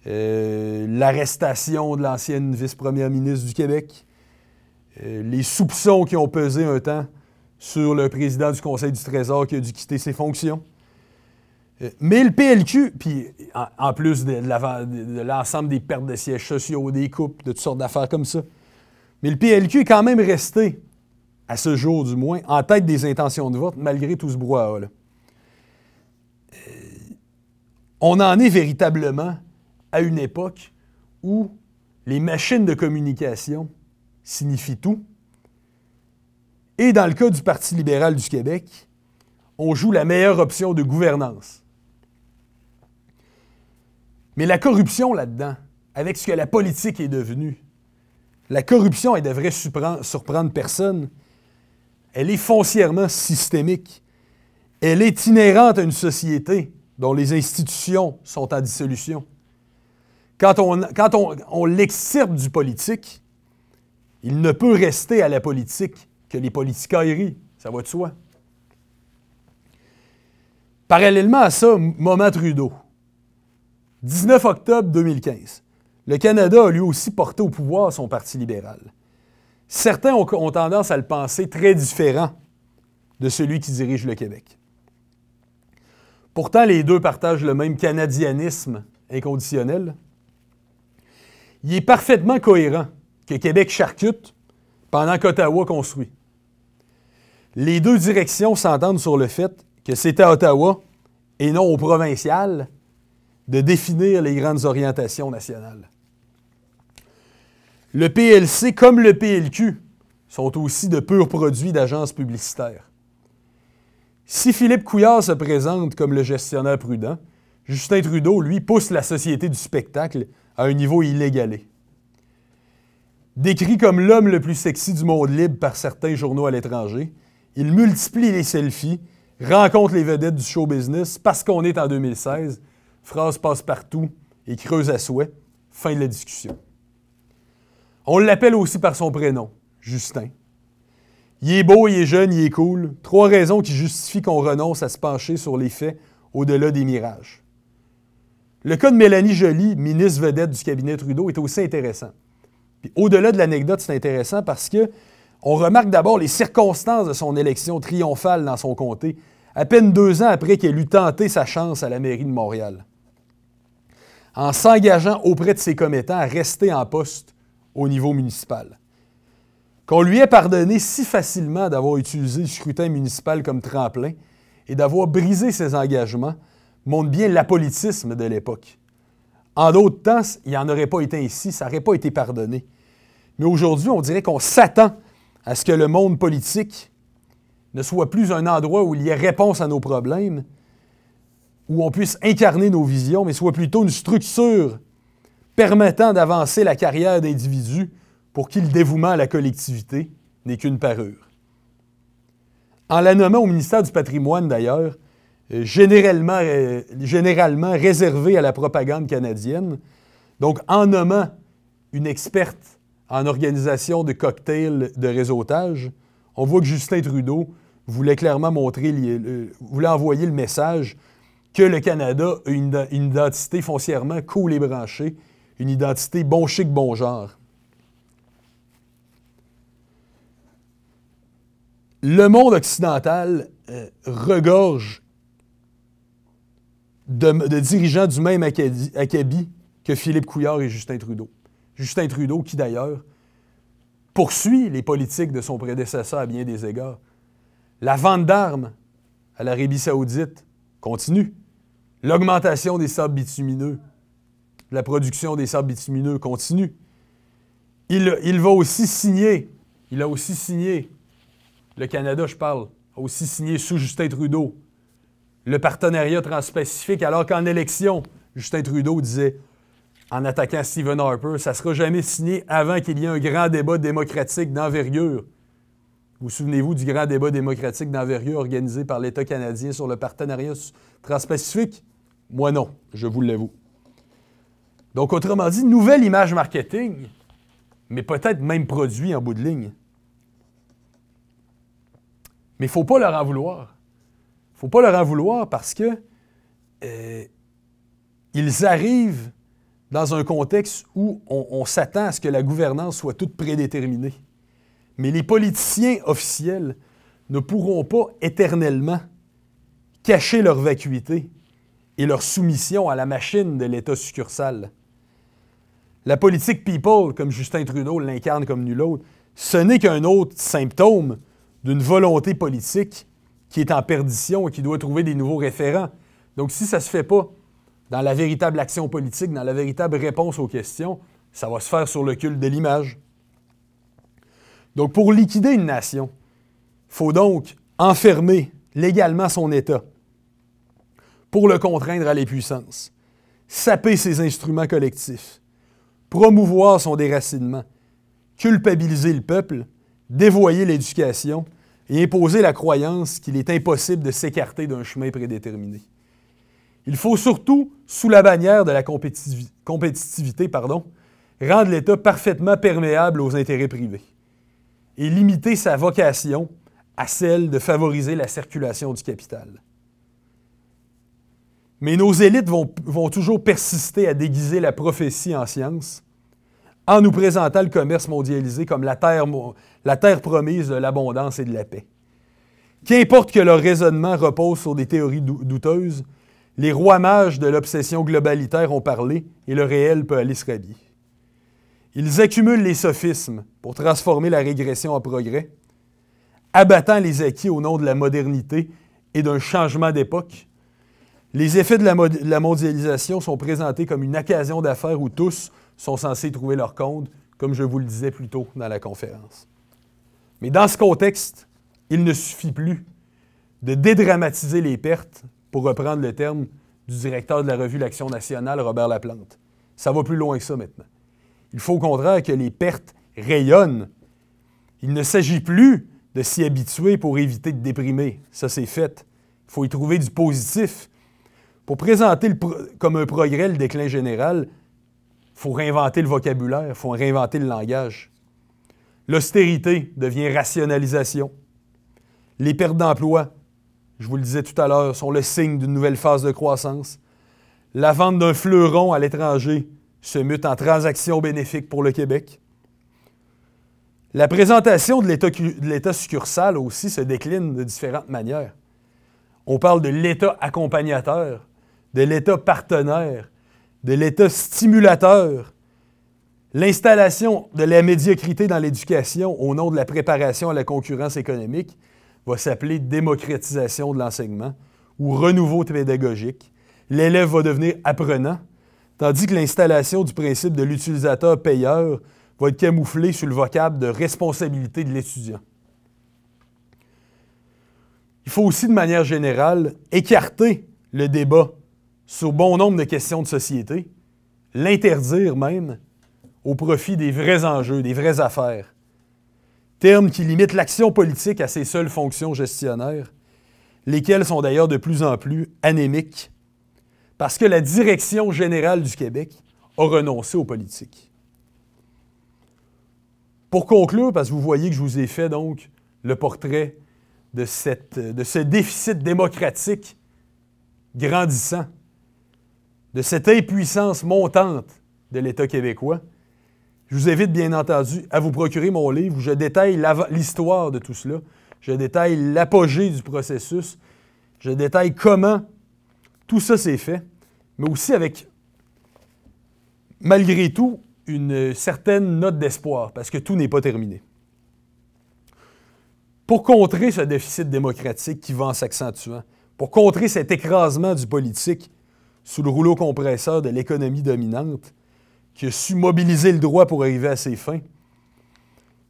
Euh, l'arrestation de l'ancienne vice-première ministre du Québec, les soupçons qui ont pesé un temps sur le président du Conseil du Trésor qui a dû quitter ses fonctions. Mais le PLQ, puis en, plus de, de l'ensemble des pertes de sièges sociaux, des coupes, de toutes sortes d'affaires comme ça, mais le PLQ est quand même resté à ce jour du moins, en tête des intentions de vote, malgré tout ce brouhaha euh, on en est véritablement à une époque où les machines de communication signifient tout. Et dans le cas du Parti libéral du Québec, on joue la meilleure option de gouvernance. Mais la corruption là-dedans, avec ce que la politique est devenue, la corruption, elle devrait surprendre personne elle est foncièrement systémique. Elle est inhérente à une société dont les institutions sont en dissolution. Quand on, quand on, du politique, il ne peut rester à la politique que les politicailleries, ça va de soi. Parallèlement à ça, moment Trudeau. 19 octobre 2015. Le Canada a lui aussi porté au pouvoir son Parti libéral. Certains ont, tendance à le penser très différent de celui qui dirige le Québec. Pourtant, les deux partagent le même canadianisme inconditionnel. Il est parfaitement cohérent que Québec charcute pendant qu'Ottawa construit. Les deux directions s'entendent sur le fait que c'est à Ottawa et non au provincial de définir les grandes orientations nationales. Le PLC comme le PLQ sont aussi de purs produits d'agences publicitaires. Si Philippe Couillard se présente comme le gestionnaire prudent, Justin Trudeau, lui, pousse la société du spectacle à un niveau illégalé. Décrit comme l'homme le plus sexy du monde libre par certains journaux à l'étranger, il multiplie les selfies, rencontre les vedettes du show business parce qu'on est en 2016, phrase passe partout et creuse à souhait. Fin de la discussion. On l'appelle aussi par son prénom, Justin. Il est beau, il est jeune, il est cool. Trois raisons qui justifient qu'on renonce à se pencher sur les faits au-delà des mirages. Le cas de Mélanie Joly, ministre vedette du cabinet Trudeau, est aussi intéressant. au-delà de l'anecdote, c'est intéressant parce que on remarque d'abord les circonstances de son élection triomphale dans son comté, à peine deux ans après qu'elle eut tenté sa chance à la mairie de Montréal. En s'engageant auprès de ses commettants à rester en poste, au niveau municipal. Qu'on lui ait pardonné si facilement d'avoir utilisé le scrutin municipal comme tremplin et d'avoir brisé ses engagements montre bien l'apolitisme de l'époque. En d'autres temps, il n'en aurait pas été ainsi, ça n'aurait pas été pardonné. Mais aujourd'hui, on dirait qu'on s'attend à ce que le monde politique ne soit plus un endroit où il y ait réponse à nos problèmes, où on puisse incarner nos visions, mais soit plutôt une structure permettant d'avancer la carrière d'individus pour qui le dévouement à la collectivité n'est qu'une parure. En la nommant au ministère du patrimoine d'ailleurs, euh, généralement, euh, généralement réservée à la propagande canadienne, donc en nommant une experte en organisation de cocktails de réseautage, on voit que Justin Trudeau voulait clairement montrer, voulait envoyer le message que le Canada a une, identité foncièrement co branchée une identité bon chic, bon genre. Le monde occidental euh, regorge de, dirigeants du même acabit que Philippe Couillard et Justin Trudeau. Justin Trudeau qui, d'ailleurs, poursuit les politiques de son prédécesseur à bien des égards. La vente d'armes à l'Arabie saoudite continue. L'augmentation des sables bitumineux la production des sables bitumineux continue. Il, va aussi signer, il a aussi signé, le Canada, je parle, a aussi signé sous Justin Trudeau le partenariat transpacifique, alors qu'en élection, Justin Trudeau disait, en attaquant Stephen Harper, ça ne sera jamais signé avant qu'il y ait un grand débat démocratique d'envergure. Vous, vous souvenez-vous du grand débat démocratique d'envergure organisé par l'État canadien sur le partenariat transpacifique? Moi non, je vous l'avoue. Donc, autrement dit, nouvelle image marketing, mais peut-être même produit en bout de ligne. Mais il ne faut pas leur en vouloir. Il ne faut pas leur en vouloir parce que euh, ils arrivent dans un contexte où on, on s'attend à ce que la gouvernance soit toute prédéterminée. Mais les politiciens officiels ne pourront pas éternellement cacher leur vacuité et leur soumission à la machine de l'État succursal. La politique people, comme Justin Trudeau l'incarne comme nul autre, ce n'est qu'un autre symptôme d'une volonté politique qui est en perdition et qui doit trouver des nouveaux référents. Donc si ça ne se fait pas dans la véritable action politique, dans la véritable réponse aux questions, ça va se faire sur le culte de l'image. Donc pour liquider une nation, il faut donc enfermer légalement son État pour le contraindre à les puissances, saper ses instruments collectifs, promouvoir son déracinement, culpabiliser le peuple, dévoyer l'éducation et imposer la croyance qu'il est impossible de s'écarter d'un chemin prédéterminé. Il faut surtout, sous la bannière de la compétitivité, pardon, rendre l'État parfaitement perméable aux intérêts privés et limiter sa vocation à celle de favoriser la circulation du capital. Mais nos élites vont, vont toujours persister à déguiser la prophétie en science en nous présentant le commerce mondialisé comme la terre, la terre promise de l'abondance et de la paix. Qu'importe que leur raisonnement repose sur des théories douteuses, les rois mages de l'obsession globalitaire ont parlé et le réel peut aller se Ils accumulent les sophismes pour transformer la régression en progrès, abattant les acquis au nom de la modernité et d'un changement d'époque. Les effets de la mondialisation sont présentés comme une occasion d'affaires où tous, sont censés trouver leur compte, comme je vous le disais plus tôt dans la conférence. Mais dans ce contexte, il ne suffit plus de dédramatiser les pertes, pour reprendre le terme du directeur de la revue L'Action nationale, Robert Laplante. Ça va plus loin que ça maintenant. Il faut au contraire que les pertes rayonnent. Il ne s'agit plus de s'y habituer pour éviter de déprimer. Ça, c'est fait. Il faut y trouver du positif. Pour présenter comme un progrès le déclin général, il faut réinventer le vocabulaire, il faut réinventer le langage. L'austérité devient rationalisation. Les pertes d'emploi, je vous le disais tout à l'heure, sont le signe d'une nouvelle phase de croissance. La vente d'un fleuron à l'étranger se mute en transaction bénéfique pour le Québec. La présentation de l'État succursal aussi se décline de différentes manières. On parle de l'État accompagnateur, de l'État partenaire, de l'État stimulateur, l'installation de la médiocrité dans l'éducation au nom de la préparation à la concurrence économique va s'appeler démocratisation de l'enseignement ou renouveau pédagogique. L'élève va devenir apprenant, tandis que l'installation du principe de l'utilisateur-payeur va être camouflée sous le vocable de responsabilité de l'étudiant. Il faut aussi, de manière générale, écarter le débat sur bon nombre de questions de société, l'interdire même au profit des vrais enjeux, des vraies affaires. Termes qui limite l'action politique à ses seules fonctions gestionnaires, lesquelles sont d'ailleurs de plus en plus anémiques, parce que la Direction générale du Québec a renoncé aux politiques. Pour conclure, parce que vous voyez que je vous ai fait donc le portrait de, cette, de ce déficit démocratique grandissant de cette impuissance montante de l'État québécois, je vous invite bien entendu à vous procurer mon livre où je détaille l'histoire de tout cela, je détaille l'apogée du processus, je détaille comment tout ça s'est fait, mais aussi avec, malgré tout, une certaine note d'espoir, parce que tout n'est pas terminé. Pour contrer ce déficit démocratique qui va en s'accentuant, pour contrer cet écrasement du politique, sous le rouleau compresseur de l'économie dominante, qui a su mobiliser le droit pour arriver à ses fins.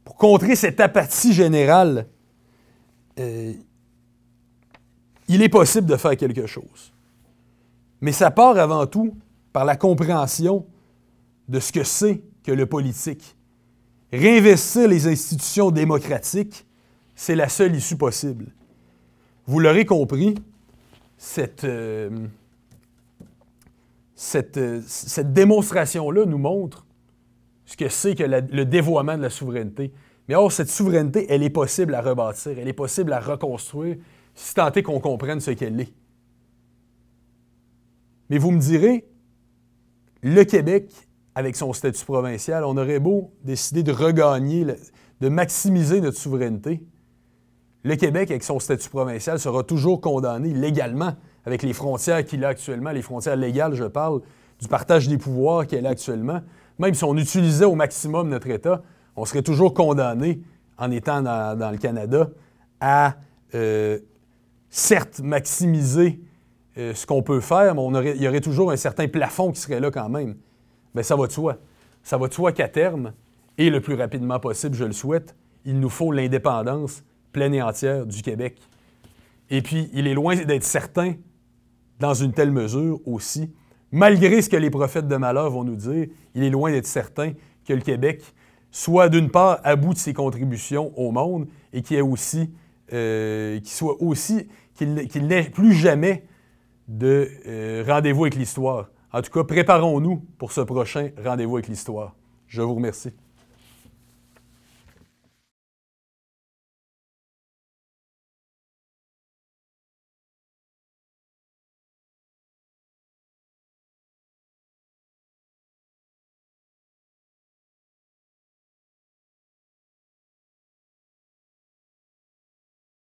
Pour contrer cette apathie générale, euh, il est possible de faire quelque chose. Mais ça part avant tout par la compréhension de ce que c'est que le politique. Réinvestir les institutions démocratiques, c'est la seule issue possible. Vous l'aurez compris, cette... Euh, euh, cette, démonstration-là nous montre ce que c'est que le dévoiement de la souveraineté. Mais oh, cette souveraineté, elle est possible à rebâtir, elle est possible à reconstruire, si tant est qu'on comprenne ce qu'elle est. Mais vous me direz, le Québec, avec son statut provincial, on aurait beau décider de regagner, de maximiser notre souveraineté, le Québec, avec son statut provincial, sera toujours condamné légalement avec les frontières qu'il a actuellement, les frontières légales, je parle, du partage des pouvoirs qu'il a actuellement, même si on utilisait au maximum notre État, on serait toujours condamné, en étant dans, le Canada, à euh, certes maximiser euh, ce qu'on peut faire, mais il y aurait toujours un certain plafond qui serait là quand même. Mais ça va de soi. Ça va de soi qu'à terme, et le plus rapidement possible, je le souhaite, il nous faut l'indépendance pleine et entière du Québec. Et puis, il est loin d'être certain dans une telle mesure aussi. Malgré ce que les prophètes de malheur vont nous dire, il est loin d'être certain que le Québec soit d'une part à bout de ses contributions au monde et qu'il aussi, euh, soit aussi, qu'il n'ait plus jamais de euh, rendez-vous avec l'histoire. En tout cas, préparons-nous pour ce prochain rendez-vous avec l'histoire. Je vous remercie.